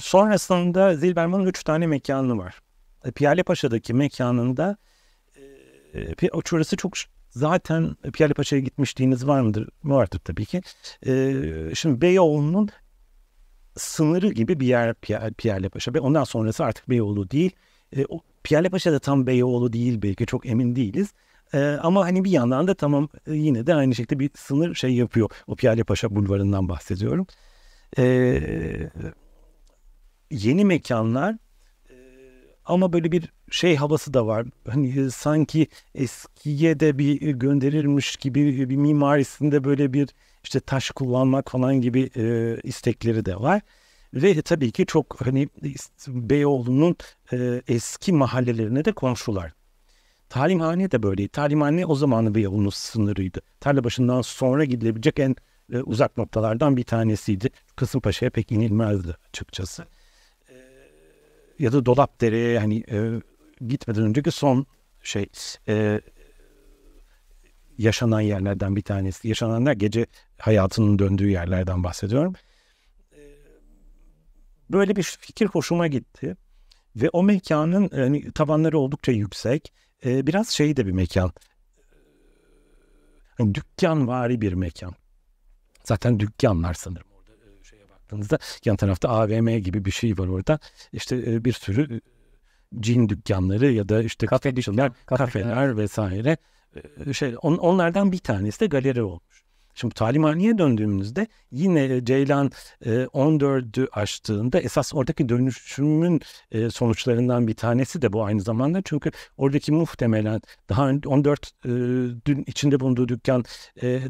sonrasında Zilberman'ın üç tane mekanı var. E, Piyale Paşa'daki mekanında e, şurası çok Zaten Piyade Paşa'ya gitmişliğiniz var mıdır? Vardır tabii ki. Ee, şimdi Beyoğlu'nun sınırı gibi bir yer Piyade Paşa. ondan sonrası artık Beyoğlu değil. Ee, Piyade Paşa da tam Beyoğlu değil belki çok emin değiliz. Ee, ama hani bir yandan da tamam e, yine de aynı şekilde bir sınır şey yapıyor. O Piyade Paşa bulvarından bahsediyorum. Ee, yeni mekanlar ama böyle bir şey havası da var. Hani e, sanki eskiye de bir e, gönderilmiş gibi e, bir mimarisinde böyle bir işte taş kullanmak falan gibi e, istekleri de var. Ve tabii ki çok hani Beyoğlu'nun e, eski mahallelerine de komşular. Talimhane de böyleydi. Talimhane o zamanı Beyoğlu'nun sınırıydı. Tarlabaşı'ndan sonra gidilebilecek en e, uzak noktalardan bir tanesiydi. Kısımpaşa'ya pek inilmezdi açıkçası ya da Dolapdere'ye hani e, gitmeden önceki son şey e, yaşanan yerlerden bir tanesi. Yaşananlar gece hayatının döndüğü yerlerden bahsediyorum. E, böyle bir fikir hoşuma gitti. Ve o mekanın yani, tavanları oldukça yüksek. E, biraz şey de bir mekan. Yani dükkanvari bir mekan. Zaten dükkanlar sanırım baktığınızda yan tarafta AVM gibi bir şey var orada. İşte e, bir sürü e, cin dükkanları ya da işte kafe dükkanlar, kafeler, kafeler vesaire e, şey on, onlardan bir tanesi de galeri oldu. Şimdi talimhaneye döndüğümüzde yine e, Ceylan 14'ü e, açtığında esas oradaki dönüşümün e, sonuçlarından bir tanesi de bu aynı zamanda. Çünkü oradaki muhtemelen daha önce 14 dün içinde bulunduğu dükkan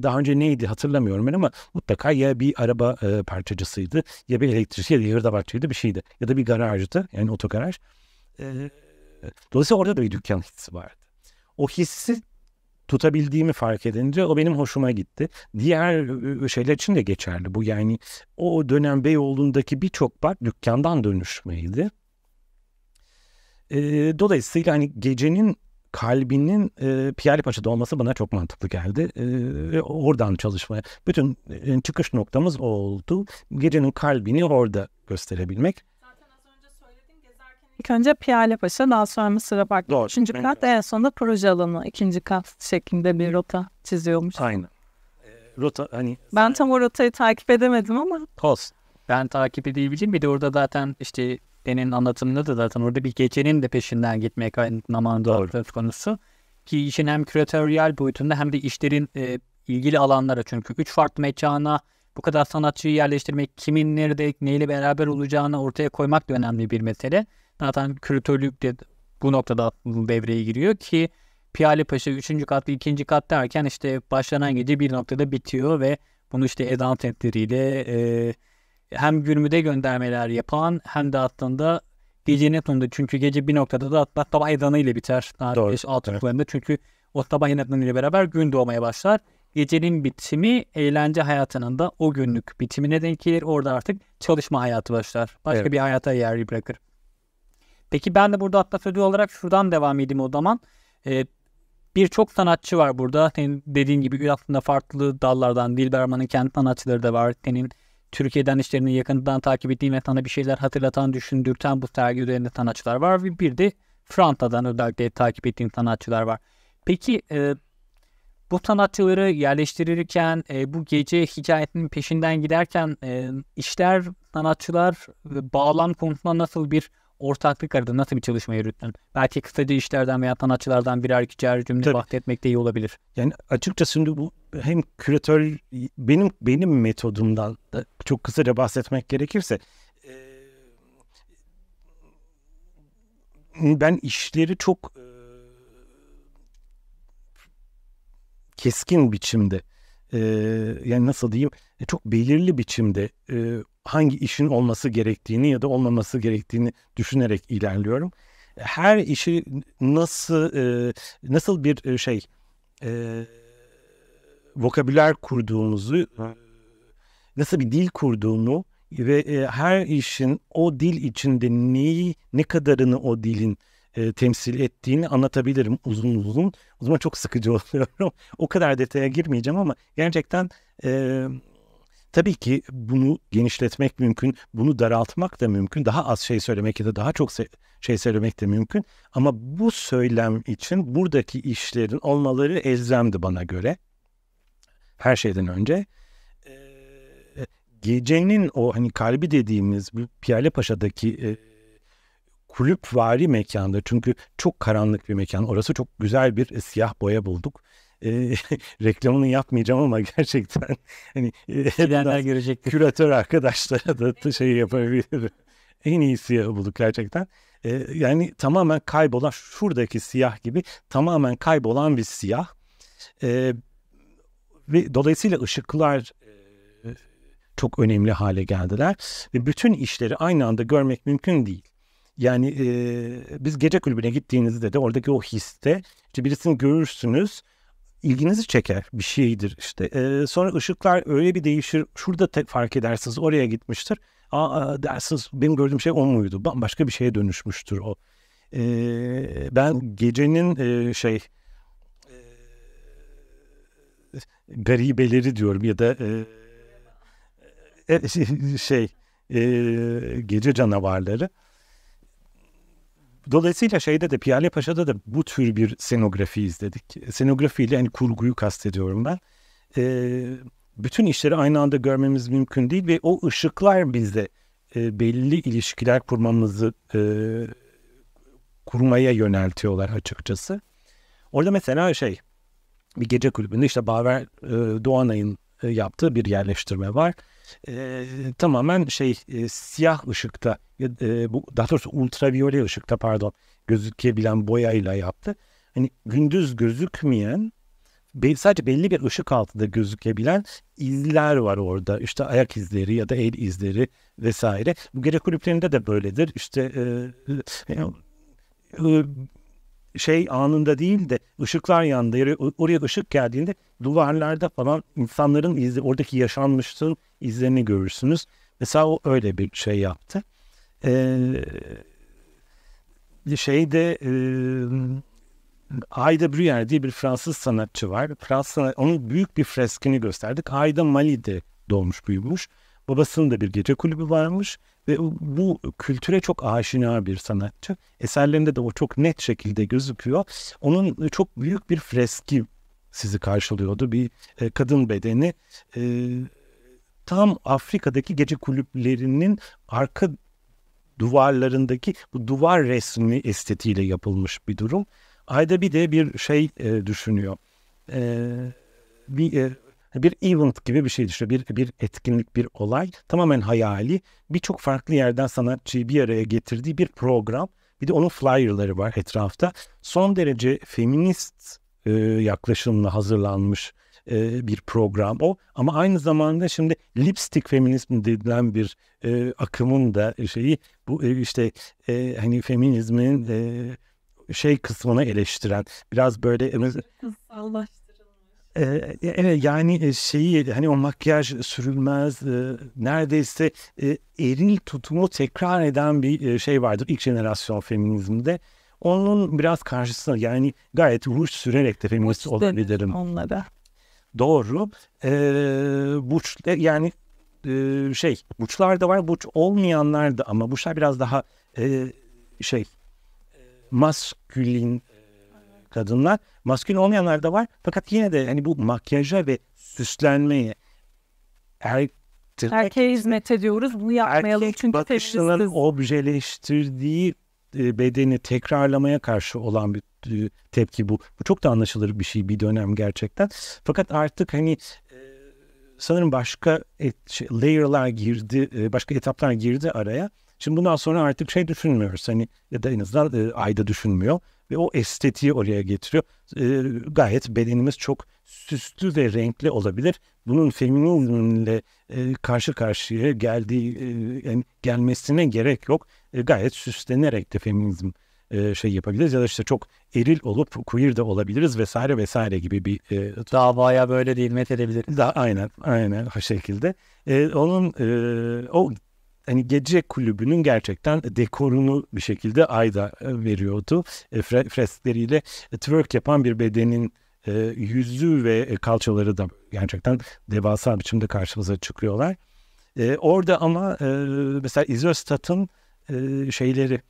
daha önce neydi hatırlamıyorum ben ama mutlaka ya bir araba parçacısıydı ya bir elektrikçi ya da hırdavatçıydı bir şeydi. Ya da bir garajdı yani otogaraj. Dolayısıyla orada da bir dükkan hissi vardı. O hissi tutabildiğimi fark edince o benim hoşuma gitti. Diğer şeyler için de geçerli bu. Yani o dönem Beyoğlu'ndaki birçok bar dükkandan dönüşmeydi. E, dolayısıyla hani gecenin kalbinin e, Piyade Paşa'da olması bana çok mantıklı geldi. E, oradan çalışmaya. Bütün e, çıkış noktamız o oldu. Gecenin kalbini orada gösterebilmek. İlk önce Piyale Paşa, daha sonra Mısır'a Park. Doğru. Üçüncü evet. kat, en sonunda proje alanı. ikinci kat şeklinde bir rota çiziyormuş. Aynen. Ee, rota hani... Ben tam o rotayı takip edemedim ama. Olsun. Ben takip edebileceğim. Bir de orada zaten işte senin anlatımında da zaten orada bir gecenin de peşinden gitmek anlamında söz konusu. Ki işin hem küratöryel boyutunda hem de işlerin e, ilgili alanlara çünkü üç farklı mekana bu kadar sanatçıyı yerleştirmek kimin nerede neyle beraber olacağını ortaya koymak da önemli bir mesele. Zaten küratörlük de bu noktada devreye giriyor ki Piyale Paşa 3. katlı 2. kat derken işte başlanan gece bir noktada bitiyor ve bunu işte edan etleriyle e, hem günümüde göndermeler yapan hem de aslında gecenin sonunda çünkü gece bir noktada da hatta edanı ile biter. Doğru. altı 6 evet. çünkü o sabah ezanı ile beraber gün doğmaya başlar. Gecenin bitimi eğlence hayatının da o günlük bitimine denk gelir. Orada artık çalışma hayatı başlar. Başka evet. bir hayata yer bırakır. Peki ben de burada atlafe olarak şuradan devam edeyim o zaman. E, Birçok sanatçı var burada. Senin dediğin gibi aslında farklı dallardan Dilberman'ın kendi sanatçıları da var. Senin Türkiye'den işlerini yakından takip ettiğin ve sana bir şeyler hatırlatan, düşündürten bu sergi üzerinde sanatçılar var. Ve bir de Fransa'dan özellikle takip ettiğin sanatçılar var. Peki e, bu sanatçıları yerleştirirken, e, bu gece hikayetinin peşinden giderken e, işler, sanatçılar e, bağlam konusunda nasıl bir ortaklık arada nasıl bir çalışma yürüttün? Belki kısaca işlerden veya sanatçılardan birer ikişer cümle Tabii. bahsetmek de iyi olabilir. Yani açıkçası şimdi bu hem küratör benim benim metodumdan da çok kısaca bahsetmek gerekirse ben işleri çok keskin biçimde e, yani nasıl diyeyim e, çok belirli biçimde e, hangi işin olması gerektiğini ya da olmaması gerektiğini düşünerek ilerliyorum. E, her işi nasıl e, nasıl bir şey e, vokabüler kurduğumuzu nasıl bir dil kurduğumu ve e, her işin o dil içinde neyi ne kadarını o dilin e, temsil ettiğini anlatabilirim uzun uzun. O zaman çok sıkıcı oluyorum. o kadar detaya girmeyeceğim ama gerçekten e, tabii ki bunu genişletmek mümkün, bunu daraltmak da mümkün. Daha az şey söylemek ya da daha çok se- şey söylemek de mümkün. Ama bu söylem için buradaki işlerin olmaları elzemdi bana göre. Her şeyden önce. E, gecenin o hani kalbi dediğimiz Piyale Paşa'daki e, kulüpvari mekanda çünkü çok karanlık bir mekan. Orası çok güzel bir e, siyah boya bulduk. E, reklamını yapmayacağım ama gerçekten hani e, görecek küratör arkadaşlara da şey yapabilir. en iyi siyahı bulduk gerçekten. E, yani tamamen kaybolan şuradaki siyah gibi tamamen kaybolan bir siyah. E, ve dolayısıyla ışıklar e, çok önemli hale geldiler ve bütün işleri aynı anda görmek mümkün değil. Yani e, biz gece kulübüne gittiğinizde de oradaki o histe işte birisini görürsünüz ilginizi çeker bir şeydir işte. E, sonra ışıklar öyle bir değişir. Şurada te- fark edersiniz oraya gitmiştir. Aa, dersiniz benim gördüğüm şey o muydu? Bambaşka bir şeye dönüşmüştür o. E, ben gecenin e, şey e, garibeleri diyorum ya da e, e şey e, gece canavarları Dolayısıyla şeyde de Piyale Paşa'da da bu tür bir senografi izledik. Senografiyle hani kurguyu kastediyorum ben. E, bütün işleri aynı anda görmemiz mümkün değil ve o ışıklar bizde e, belli ilişkiler kurmamızı e, kurmaya yöneltiyorlar açıkçası. Orada mesela şey bir gece kulübünde işte Baver e, Doğanay'ın e, yaptığı bir yerleştirme var. E, tamamen şey e, siyah ışıkta e, bu daha doğrusu ultraviyole ışıkta pardon gözükebilen boyayla yaptı. Hani gündüz gözükmeyen sadece belli bir ışık altında gözükebilen izler var orada. İşte ayak izleri ya da el izleri vesaire. Bu gece kulüplerinde de böyledir. İşte e, e, e şey anında değil de ışıklar yandı. Oraya ışık geldiğinde duvarlarda falan insanların izi, oradaki yaşanmışlığın izlerini görürsünüz. Mesela o öyle bir şey yaptı. Ee, şeyde e, Ayda Bruyère diye bir Fransız sanatçı var. Fransız onun büyük bir freskini gösterdik. Ayda Mali'de doğmuş büyümüş. Babasının da bir gece kulübü varmış ve bu kültüre çok aşina bir sanatçı. Eserlerinde de o çok net şekilde gözüküyor. Onun e, çok büyük bir freski sizi karşılıyordu. Bir e, kadın bedeni e, tam Afrika'daki gece kulüplerinin arka duvarlarındaki bu duvar resmi estetiğiyle yapılmış bir durum. Ayda bir de bir şey e, düşünüyor. E, bir e, bir event gibi bir şey düşün. Bir, bir etkinlik, bir olay. Tamamen hayali. Birçok farklı yerden sanatçıyı bir araya getirdiği bir program. Bir de onun flyerları var etrafta. Son derece feminist e, yaklaşımla hazırlanmış e, bir program o. Ama aynı zamanda şimdi lipstick feminizm denilen bir e, akımın da şeyi bu e, işte e, hani feminizmin e, şey kısmını eleştiren biraz böyle evet yani şeyi hani o makyaj sürülmez neredeyse eril tutumu tekrar eden bir şey vardır ilk jenerasyon feminizmde. Onun biraz karşısına yani gayet ruj sürerek de feminist olabilirim. Onlara. Doğru. Ee, burç e, yani şey burçlar da var buç olmayanlar da ama buçlar biraz daha şey maskülin kadınlar. Maskülen olmayanlar da var. Fakat yine de hani bu makyaja ve süslenmeye er, tırnak, erkeğe hizmet ediyoruz. Bunu yapmayalım erkek çünkü bakışların objeleştirdiği e, bedeni tekrarlamaya karşı olan bir e, tepki bu. Bu çok da anlaşılır bir şey bir dönem gerçekten. Fakat artık hani e, sanırım başka et, şey, layer'lar girdi, başka etaplar girdi araya. Şimdi bundan sonra artık şey düşünmüyoruz. Hani ya da en azından ayda düşünmüyor ve o estetiği oraya getiriyor. E, gayet bedenimiz çok süslü ve renkli olabilir. Bunun feminizmle e, karşı karşıya geldiği e, yani gelmesine gerek yok. E, gayet süslenerek de feminizm e, şey yapabiliriz ya da işte çok eril olup queer de olabiliriz vesaire vesaire gibi bir e, davaya böyle değil hizmet edebiliriz. Da aynen aynen o şekilde. E, onun e, o hani gece kulübünün gerçekten dekorunu bir şekilde Ayda e, veriyordu. E, freskleriyle e, twerk yapan bir bedenin e, yüzü ve e, kalçaları da gerçekten devasa biçimde karşımıza çıkıyorlar. E, orada ama e, mesela İzostat'ın e, şeyleri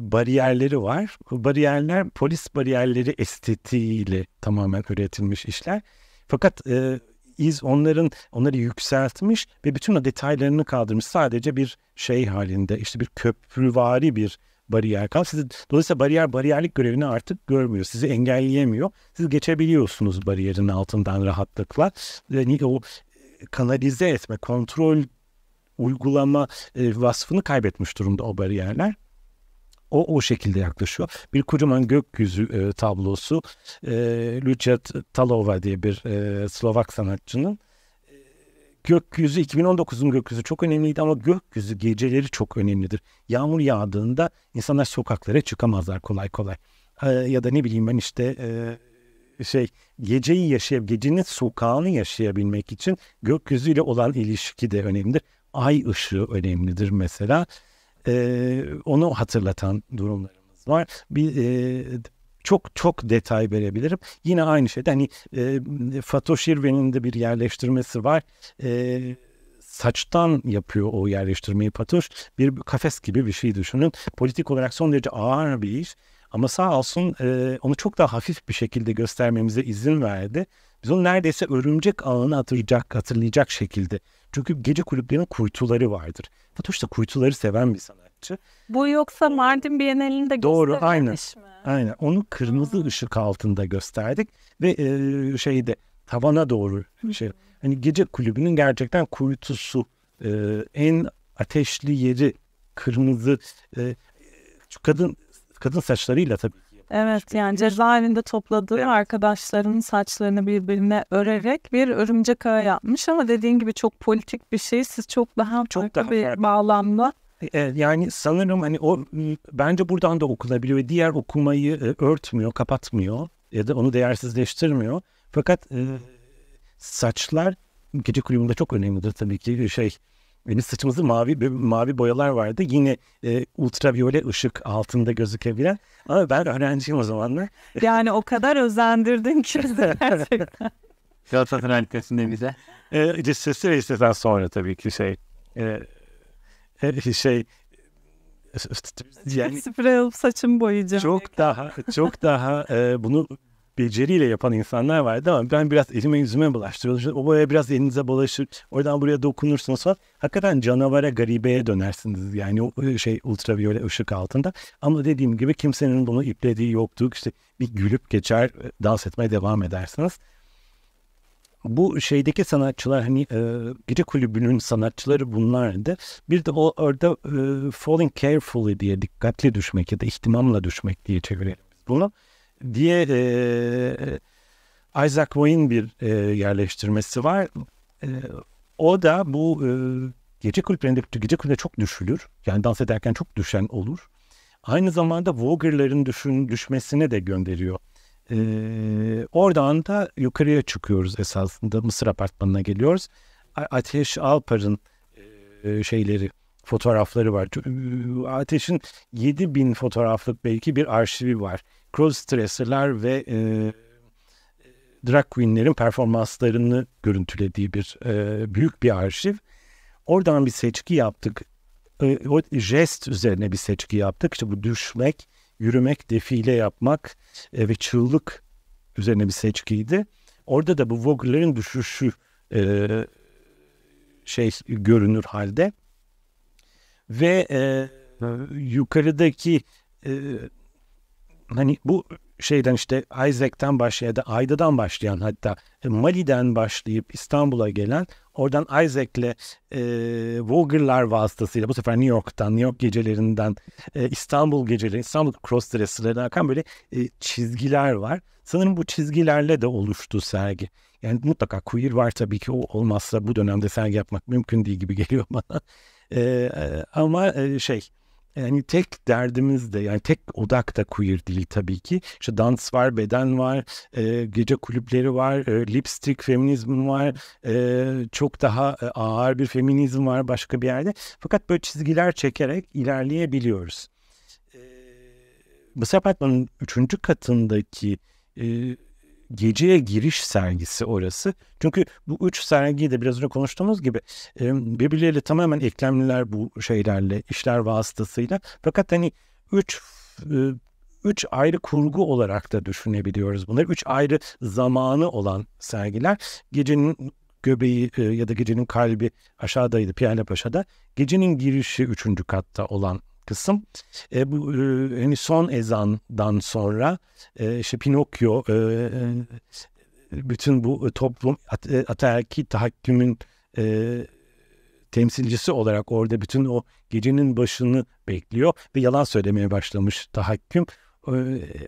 bariyerleri var. Bariyerler polis bariyerleri estetiğiyle tamamen üretilmiş işler. Fakat e, iz onların onları yükseltmiş ve bütün o detaylarını kaldırmış. Sadece bir şey halinde işte bir köprüvari bir bariyer kal. Sizi, dolayısıyla bariyer bariyerlik görevini artık görmüyor. Sizi engelleyemiyor. Siz geçebiliyorsunuz bariyerin altından rahatlıkla. Yani o kanalize etme, kontrol uygulama e, vasfını kaybetmiş durumda o bariyerler. O o şekilde yaklaşıyor. Bir kocaman gökyüzü e, tablosu. E, Lucia Talova diye bir e, Slovak sanatçının e, gökyüzü 2019'un gökyüzü çok önemliydi ama gökyüzü geceleri çok önemlidir. Yağmur yağdığında insanlar sokaklara çıkamazlar kolay kolay. Ee, ya da ne bileyim ben işte e, şey geceyi yaşayıp gecenin sokağını yaşayabilmek için gökyüzüyle olan ilişki de önemlidir. Ay ışığı önemlidir mesela e, onu hatırlatan durumlarımız var. Bir e, çok çok detay verebilirim. Yine aynı şeyde hani e, Fato Şirven'in de bir yerleştirmesi var. E, saçtan yapıyor o yerleştirmeyi Patuş. Bir kafes gibi bir şey düşünün. Politik olarak son derece ağır bir iş. Ama sağ olsun e, onu çok daha hafif bir şekilde göstermemize izin verdi. Biz onu neredeyse örümcek ağını hatırlayacak, hatırlayacak şekilde. Çünkü gece kulüplerinin kuytuları vardır. Fatoş da kuytuları seven bir sanatçı. Bu yoksa Mardin Bienalinde Doğru, aynı. Mi? Aynen. Onu kırmızı hmm. ışık altında gösterdik ve e, şeyde tavana doğru şey. Hani gece kulübünün gerçekten kuytusu e, en ateşli yeri kırmızı e, kadın kadın saçlarıyla tabii Evet yani cezaevinde topladığı evet. arkadaşlarının saçlarını birbirine örerek bir örümcek ağı yapmış ama dediğin gibi çok politik bir şey. Siz çok daha çok farklı daha bir farklı. bağlamda e, e, yani sanırım hani o bence buradan da okunabiliyor ve diğer okumayı e, örtmüyor, kapatmıyor ya da onu değersizleştirmiyor. Fakat saçlar gece kulübünde çok önemlidir tabii ki şey benim saçımızda mavi mavi boyalar vardı. Yine e, ultraviyole ışık altında gözükebilen. Ama ben öğrenciyim o zamanlar. Yani o kadar özendirdin ki gerçekten. Galatasaray Üniversitesi'nde bize. E, lisesi ve liseden sonra tabii ki şey. E, e şey e, yani, sprey saçım boyayacağım. Çok daha çok daha e, bunu beceriyle yapan insanlar vardı ama ben biraz elime yüzüme bulaştırıyordum. O boya biraz elinize bulaşır. Oradan buraya dokunursunuz falan. Hakikaten canavara, garibeye dönersiniz. Yani o şey ultraviyole ışık altında. Ama dediğim gibi kimsenin bunu iplediği yoktu. İşte bir gülüp geçer, e, dans etmeye devam edersiniz. Bu şeydeki sanatçılar hani e, gece kulübünün sanatçıları bunlardı. Bir de o orada e, falling carefully diye dikkatli düşmek ya da ihtimamla düşmek diye çevirelim bunu diye e, Isaac Wayne bir e, yerleştirmesi var. E, o da bu e, gece kulüplerinde gece kulübüne çok düşülür. Yani dans ederken çok düşen olur. Aynı zamanda Voger'ların düşün, düşmesine de gönderiyor. E, oradan da yukarıya çıkıyoruz esasında Mısır apartmanına geliyoruz. Ateş Alpar'ın e, şeyleri fotoğrafları var. Ateş'in 7000 fotoğraflık belki bir arşivi var. Cross crossdresser'lar ve e, e, drag queen'lerin performanslarını görüntülediği bir e, büyük bir arşiv. Oradan bir seçki yaptık. E, o jest üzerine bir seçki yaptık. İşte bu düşmek, yürümek, defile yapmak e, ve çığlık üzerine bir seçkiydi. Orada da bu Vogue'ların düşüşü e, şey görünür halde. Ve e, yukarıdaki e, hani bu şeyden işte Isaac'ten başlayan da Ayda'dan başlayan hatta Mali'den başlayıp İstanbul'a gelen oradan Isaac'le e, Voger'lar vasıtasıyla bu sefer New York'tan New York gecelerinden e, İstanbul geceleri İstanbul Cross crossdresserlerine akan böyle e, çizgiler var. Sanırım bu çizgilerle de oluştu sergi. Yani mutlaka queer var tabii ki o olmazsa bu dönemde sergi yapmak mümkün değil gibi geliyor bana. E, ama e, şey yani tek derdimiz de yani tek odak da queer değil tabii ki. İşte dans var, beden var, e, gece kulüpleri var, e, lipstick feminizm var, e, çok daha e, ağır bir feminizm var başka bir yerde. Fakat böyle çizgiler çekerek ilerleyebiliyoruz. E, Mısır Apartman'ın üçüncü katındaki e, geceye giriş sergisi orası. Çünkü bu üç sergiyi de biraz önce konuştuğumuz gibi birbirleriyle tamamen eklemliler bu şeylerle, işler vasıtasıyla. Fakat hani üç e, üç ayrı kurgu olarak da düşünebiliyoruz bunları. Üç ayrı zamanı olan sergiler. Gecenin göbeği e, ya da gecenin kalbi aşağıdaydı Piyale Paşa'da. Gecenin girişi üçüncü katta olan kısım. E, bu e, hani son ezandan sonra e, işte Pinokyo e, e bütün bu e, toplum at, e, ataerki tahakkümün e, temsilcisi olarak orada bütün o gecenin başını bekliyor ve yalan söylemeye başlamış tahakküm. E,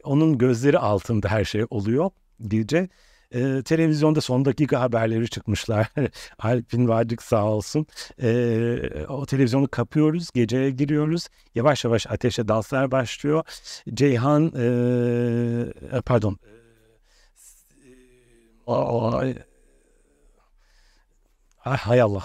onun gözleri altında her şey oluyor gece. E, televizyonda son dakika haberleri çıkmışlar. Alpin Vadik sağ olsun. E, o televizyonu kapıyoruz. Geceye giriyoruz. Yavaş yavaş ateşe danslar başlıyor. Ceyhan e, pardon Ay, hay Allah.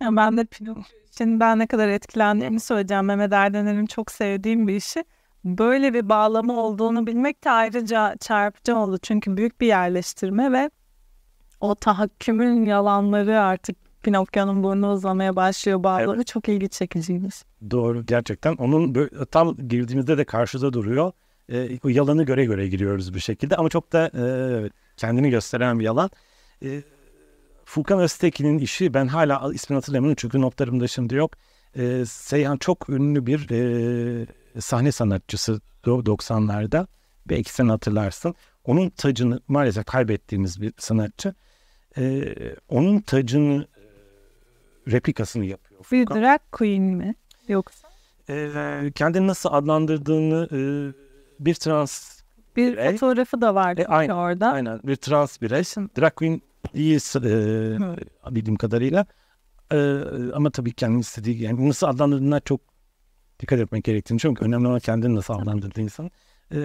Ben de Pinokyo için ben ne kadar etkilendiğimi söyleyeceğim. Mehmet Erdener'in çok sevdiğim bir işi böyle bir bağlama olduğunu bilmek de ayrıca çarpıcı oldu. Çünkü büyük bir yerleştirme ve o tahakkümün yalanları artık Pinokyo'nun burnu uzamaya başlıyor bağları çok ilgi çekiciymiş. Doğru gerçekten. Onun böyle, tam girdiğimizde de karşıda duruyor. E, o yalanı göre göre giriyoruz bir şekilde ama çok da e, kendini gösteren bir yalan. E, Furkan Öztekin'in işi ben hala ismini hatırlamıyorum çünkü notlarımda şimdi yok. E, Seyhan çok ünlü bir e, sahne sanatçısı 90'larda belki sen hatırlarsın. Onun tacını maalesef kaybettiğimiz bir sanatçı. E, onun tacını e, replikasını yapıyor. Bir drag queen mi yoksa? E, kendini nasıl adlandırdığını e, bir trans bir birey. fotoğrafı da vardı e, aynen, orada. Aynen bir trans birey. Drag queen iyi e, bildiğim kadarıyla. E, ama tabii kendini istediği yani nasıl adlandırdığına çok dikkat etmek gerektiğini çünkü önemli olan kendini nasıl avlandırdığı insan. E,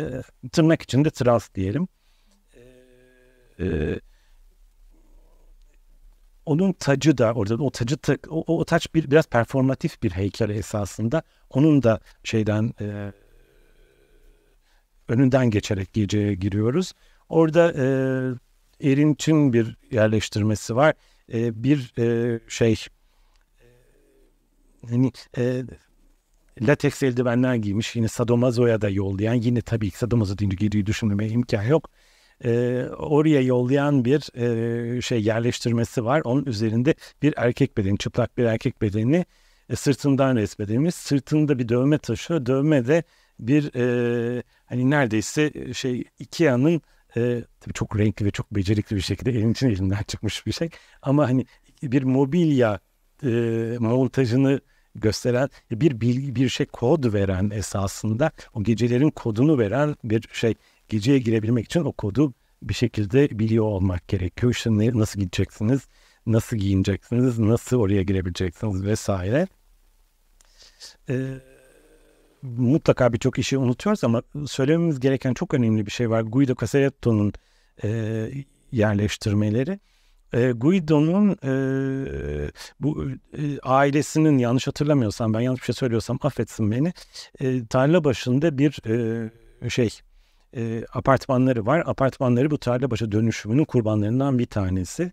tırnak içinde tras diyelim. Ee, e, onun tacı da orada o tacı tık, o, o taç bir biraz performatif bir heykel esasında. Onun da şeyden e, önünden geçerek geceye giriyoruz. Orada e, Erinç'in bir yerleştirmesi var. E, bir e, şey e, hani e, lateks eldivenler giymiş yine Sadomazo'ya da yollayan yine tabii ki Sadomazo dediği düşünmeye imkan yok. E, oraya yollayan bir e, şey yerleştirmesi var. Onun üzerinde bir erkek bedeni, çıplak bir erkek bedeni e, sırtından resmedilmiş. Sırtında bir dövme taşı, dövme de bir e, hani neredeyse e, şey iki yanın e, tabii çok renkli ve çok becerikli bir şekilde elin için elinden çıkmış bir şey. Ama hani bir mobilya e, montajını gösteren bir bilgi bir şey kod veren esasında o gecelerin kodunu veren bir şey geceye girebilmek için o kodu bir şekilde biliyor olmak gerekiyor. İşte nasıl gideceksiniz, nasıl giyineceksiniz, nasıl oraya girebileceksiniz vesaire. Ee, mutlaka birçok işi unutuyoruz ama söylememiz gereken çok önemli bir şey var. Guido Casaretto'nun e, yerleştirmeleri e, Guido'nun e, bu e, ailesinin yanlış hatırlamıyorsam ben yanlış bir şey söylüyorsam affetsin beni. E, tarla başında bir e, şey e, apartmanları var. Apartmanları bu tarla başı dönüşümünün kurbanlarından bir tanesi.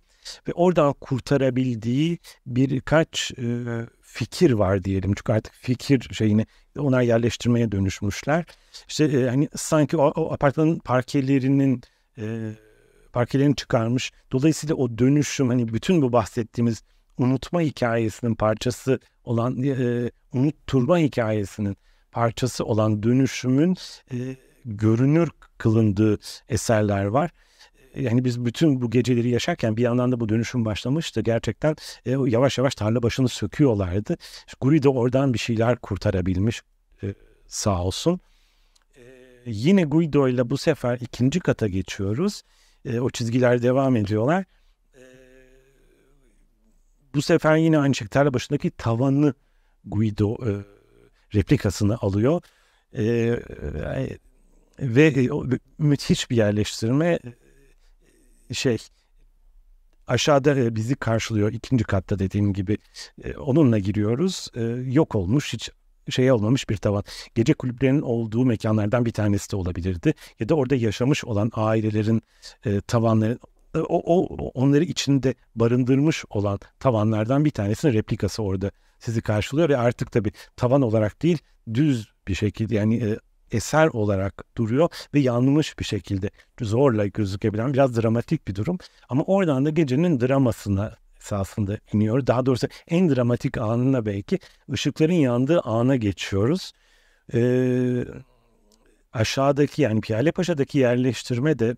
Ve oradan kurtarabildiği birkaç e, fikir var diyelim. Çünkü artık fikir şeyini onlar yerleştirmeye dönüşmüşler. İşte e, hani sanki o, o apartmanın parkelerinin e, parkelerini çıkarmış. Dolayısıyla o dönüşüm hani bütün bu bahsettiğimiz unutma hikayesinin parçası olan e, unutturma hikayesinin parçası olan dönüşümün e, görünür kılındığı eserler var. E, yani biz bütün bu geceleri yaşarken bir yandan da bu dönüşüm başlamıştı. Gerçekten e, yavaş yavaş tarla başını söküyorlardı. Guri de oradan bir şeyler kurtarabilmiş e, sağ olsun. E, yine Guido ile bu sefer ikinci kata geçiyoruz. E, o çizgiler devam ediyorlar. Ee, bu sefer yine aynı şekilde başındaki tavanını Guido e, replikasını alıyor. Ee, e, e, ve e, müthiş bir yerleştirme şey aşağıda e, bizi karşılıyor ikinci katta dediğim gibi e, onunla giriyoruz e, yok olmuş hiç şey olmamış bir tavan. Gece kulüplerinin olduğu mekanlardan bir tanesi de olabilirdi. Ya da orada yaşamış olan ailelerin e, tavanları e, o, o onları içinde barındırmış olan tavanlardan bir tanesinin replikası orada sizi karşılıyor ve artık tabi tavan olarak değil düz bir şekilde yani e, eser olarak duruyor ve yanmış bir şekilde zorla gözükebilen biraz dramatik bir durum. Ama oradan da gecenin dramasına esasında iniyor. Daha doğrusu en dramatik anına belki ışıkların yandığı ana geçiyoruz. Ee, aşağıdaki yani Piyale Paşa'daki yerleştirme de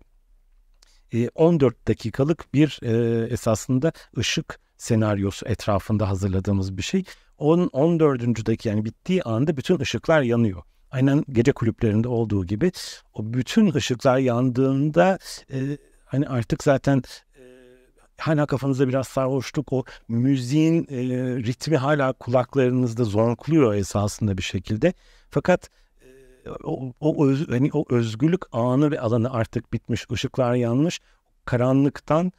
14 e, dakikalık bir e, esasında ışık senaryosu etrafında hazırladığımız bir şey. 10 14. dakika yani bittiği anda bütün ışıklar yanıyor. Aynen gece kulüplerinde olduğu gibi o bütün ışıklar yandığında e, hani artık zaten hala kafanızda biraz sarhoşluk o müziğin e, ritmi hala kulaklarınızda zonkluyor esasında bir şekilde. Fakat e, o, o, öz, hani o özgürlük anı ve alanı artık bitmiş, ışıklar yanmış. Karanlıktan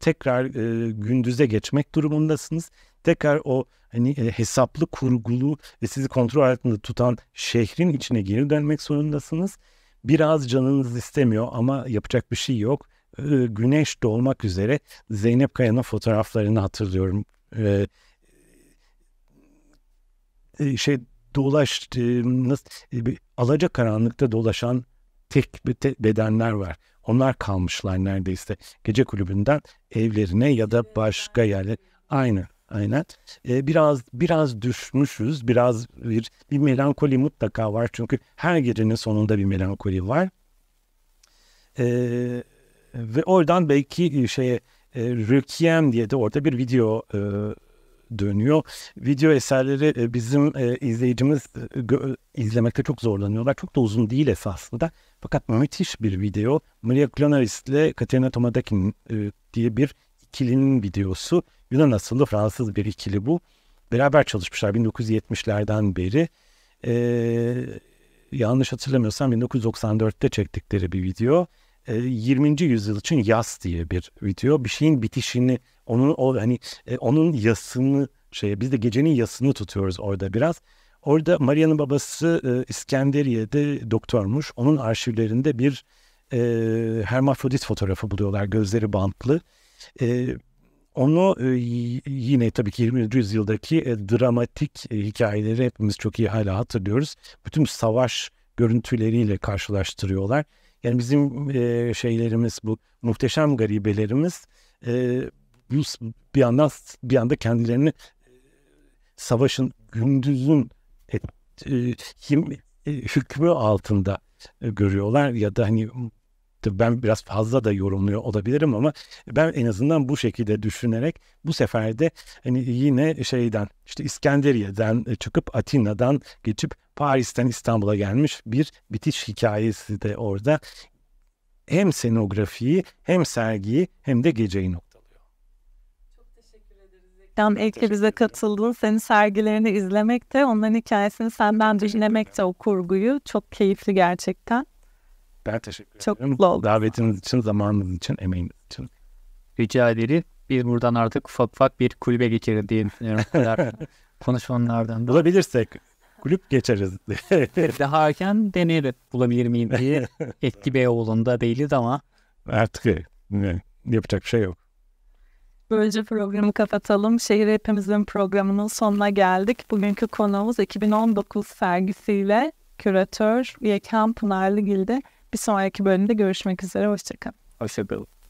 tekrar e, gündüze geçmek durumundasınız. Tekrar o hani e, hesaplı, kurgulu ve sizi kontrol altında tutan şehrin içine geri dönmek zorundasınız. Biraz canınız istemiyor ama yapacak bir şey yok. Ee, güneş doğmak üzere Zeynep Kaya'nın fotoğraflarını hatırlıyorum. Ee, e, şey dolaş nasıl e, alaca karanlıkta dolaşan tek bedenler var. Onlar kalmışlar neredeyse gece kulübünden evlerine ya da başka yerler. Aynı, aynen. Ee, biraz biraz düşmüşüz, biraz bir, bir melankoli mutlaka var çünkü her gecenin sonunda bir melankoli var. Ee, ve oradan belki e, şeye e, Requiem diye de orada bir video e, dönüyor. Video eserleri e, bizim e, izleyicimiz e, gö- izlemekte çok zorlanıyorlar. Çok da uzun değil esasında. Fakat müthiş bir video. Maria Klonaris ile Katerina Tomadakin e, diye bir ikilinin videosu. Yunan asıllı Fransız bir ikili bu. Beraber çalışmışlar 1970'lerden beri. E, yanlış hatırlamıyorsam 1994'te çektikleri bir video. 20. E, yüzyıl için yas diye bir video. Bir şeyin bitişini, onun o hani e, onun yasını şey biz de gecenin yasını tutuyoruz orada biraz. Orada Maria'nın babası e, İskenderiye'de doktormuş. Onun arşivlerinde bir e, hermafrodit fotoğrafı buluyorlar. Gözleri bantlı. E, onu e, yine tabii ki 20. yüzyıldaki e, dramatik e, hikayeleri hepimiz çok iyi hala hatırlıyoruz. Bütün savaş görüntüleriyle karşılaştırıyorlar. Yani bizim e, şeylerimiz bu muhteşem garibelerimiz e, bir yandan bir anda kendilerini e, savaşın gündüzün et, e, kim, e, hükmü altında e, görüyorlar ya da hani ben biraz fazla da yorumluyor olabilirim ama ben en azından bu şekilde düşünerek bu sefer de hani yine şeyden işte İskenderiye'den e, çıkıp Atina'dan geçip Paris'ten İstanbul'a gelmiş bir bitiş hikayesi de orada. Hem senografiyi hem sergiyi hem de geceyi noktalıyor. Çok teşekkür ederiz. Tam ilk bize katıldın. Senin sergilerini izlemekte, onların hikayesini senden dinlemek de o kurguyu çok keyifli gerçekten. Ben teşekkür çok ederim. Çok mutlu oldum. Davetiniz için, zamanınız için, emeğiniz için. Rica ederim. Biz buradan artık ufak ufak bir kulübe geçelim diye düşünüyorum. Konuşmalardan. Bulabilirsek kulüp geçeriz. Daha erken denerim bulabilir miyim diye. Etki Beyoğlu'nda değiliz ama. Artık e, yapacak bir şey yok. Böylece programı kapatalım. Şehir Hepimizin programının sonuna geldik. Bugünkü konuğumuz 2019 sergisiyle küratör Yekan Pınarlıgil'de. Bir sonraki bölümde görüşmek üzere. Hoşçakalın. Hoşçakalın.